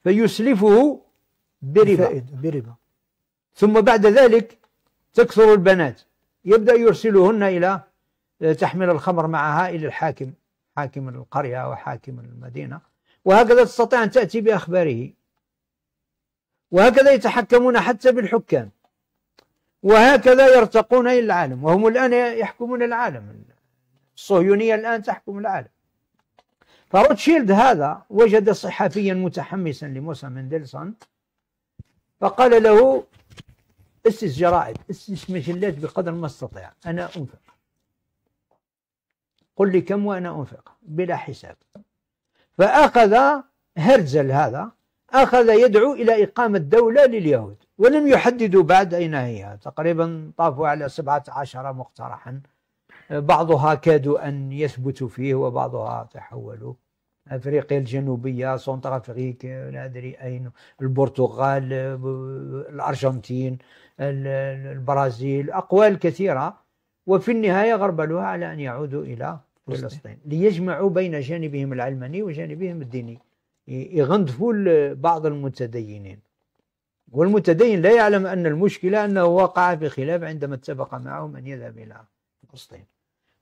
فيسلفه بربا بربا ثم بعد ذلك تكثر البنات يبدأ يرسلهن إلى آه، تحمل الخمر معها إلى الحاكم حاكم القرية أو حاكم المدينة وهكذا تستطيع أن تأتي بأخباره وهكذا يتحكمون حتى بالحكام وهكذا يرتقون إلى العالم وهم الآن يحكمون العالم الصهيونية الآن تحكم العالم فروتشيلد هذا وجد صحفيا متحمسا لموسى مندلسون فقال له اسس جرائد اسس مجلات بقدر ما استطيع أنا أنفق قل لي كم وأنا أنفق بلا حساب فأخذ هرزل هذا أخذ يدعو إلى إقامة دولة لليهود ولم يحددوا بعد أين هي تقريبا طافوا على سبعة عشر مقترحا بعضها كادوا أن يثبتوا فيه وبعضها تحولوا افريقيا الجنوبيه سونتر افريك لا ادري اين البرتغال الارجنتين البرازيل اقوال كثيره وفي النهايه غربلوها على ان يعودوا الى فلسطين ليجمعوا بين جانبهم العلماني وجانبهم الديني يغندفوا بعض المتدينين والمتدين لا يعلم أن المشكلة أنه وقع في خلاف عندما اتفق معهم أن يذهب إلى فلسطين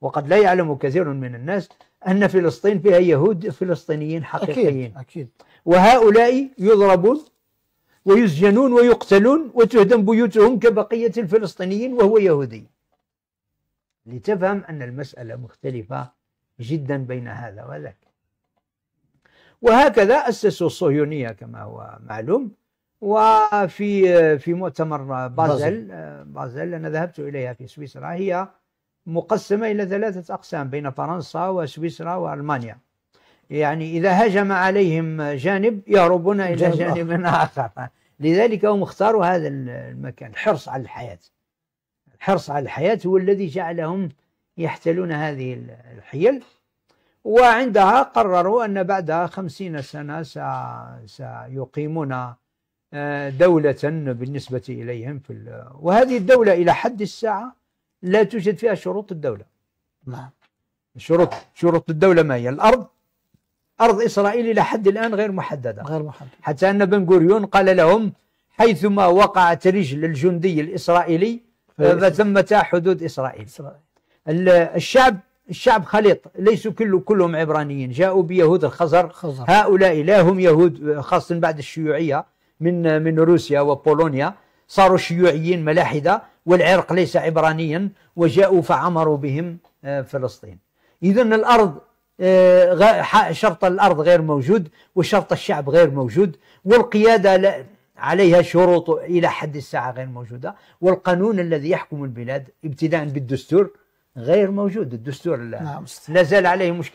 وقد لا يعلم كثير من الناس أن فلسطين فيها يهود فلسطينيين حقيقيين أكيد أكيد وهؤلاء يضربون ويسجنون ويقتلون وتهدم بيوتهم كبقية الفلسطينيين وهو يهودي لتفهم أن المسألة مختلفة جدا بين هذا وذاك وهكذا أسسوا الصهيونية كما هو معلوم وفي في مؤتمر بازل بازل أنا ذهبت إليها في سويسرا هي مقسمة إلى ثلاثة أقسام بين فرنسا وسويسرا وألمانيا يعني إذا هجم عليهم جانب يهربون إلى جانب آخر لذلك هم اختاروا هذا المكان الحرص على الحياة الحرص على الحياة هو الذي جعلهم يحتلون هذه الحيل وعندها قرروا أن بعد خمسين سنة سيقيمون آه، دولة بالنسبة إليهم في وهذه الدولة إلى حد الساعة لا توجد فيها شروط الدولة نعم شروط شروط الدولة ما هي الأرض أرض إسرائيل إلى حد الآن غير محددة غير محددة حتى أن بن غوريون قال لهم حيثما وقعت رجل الجندي الإسرائيلي فثمة حدود إسرائيل, إسرائيل. الشعب الشعب خليط ليسوا كله كلهم عبرانيين جاءوا بيهود الخزر خزر. هؤلاء لا هم يهود خاصة بعد الشيوعية من من روسيا وبولونيا صاروا شيوعيين ملاحدة والعرق ليس عبرانيا وجاءوا فعمروا بهم آه، فلسطين إذا الأرض آه، شرط الأرض غير موجود وشرط الشعب غير موجود والقيادة عليها شروط إلى حد الساعة غير موجودة والقانون الذي يحكم البلاد ابتداء بالدستور غير موجود الدستور لا نعم. نزل عليه مشكلة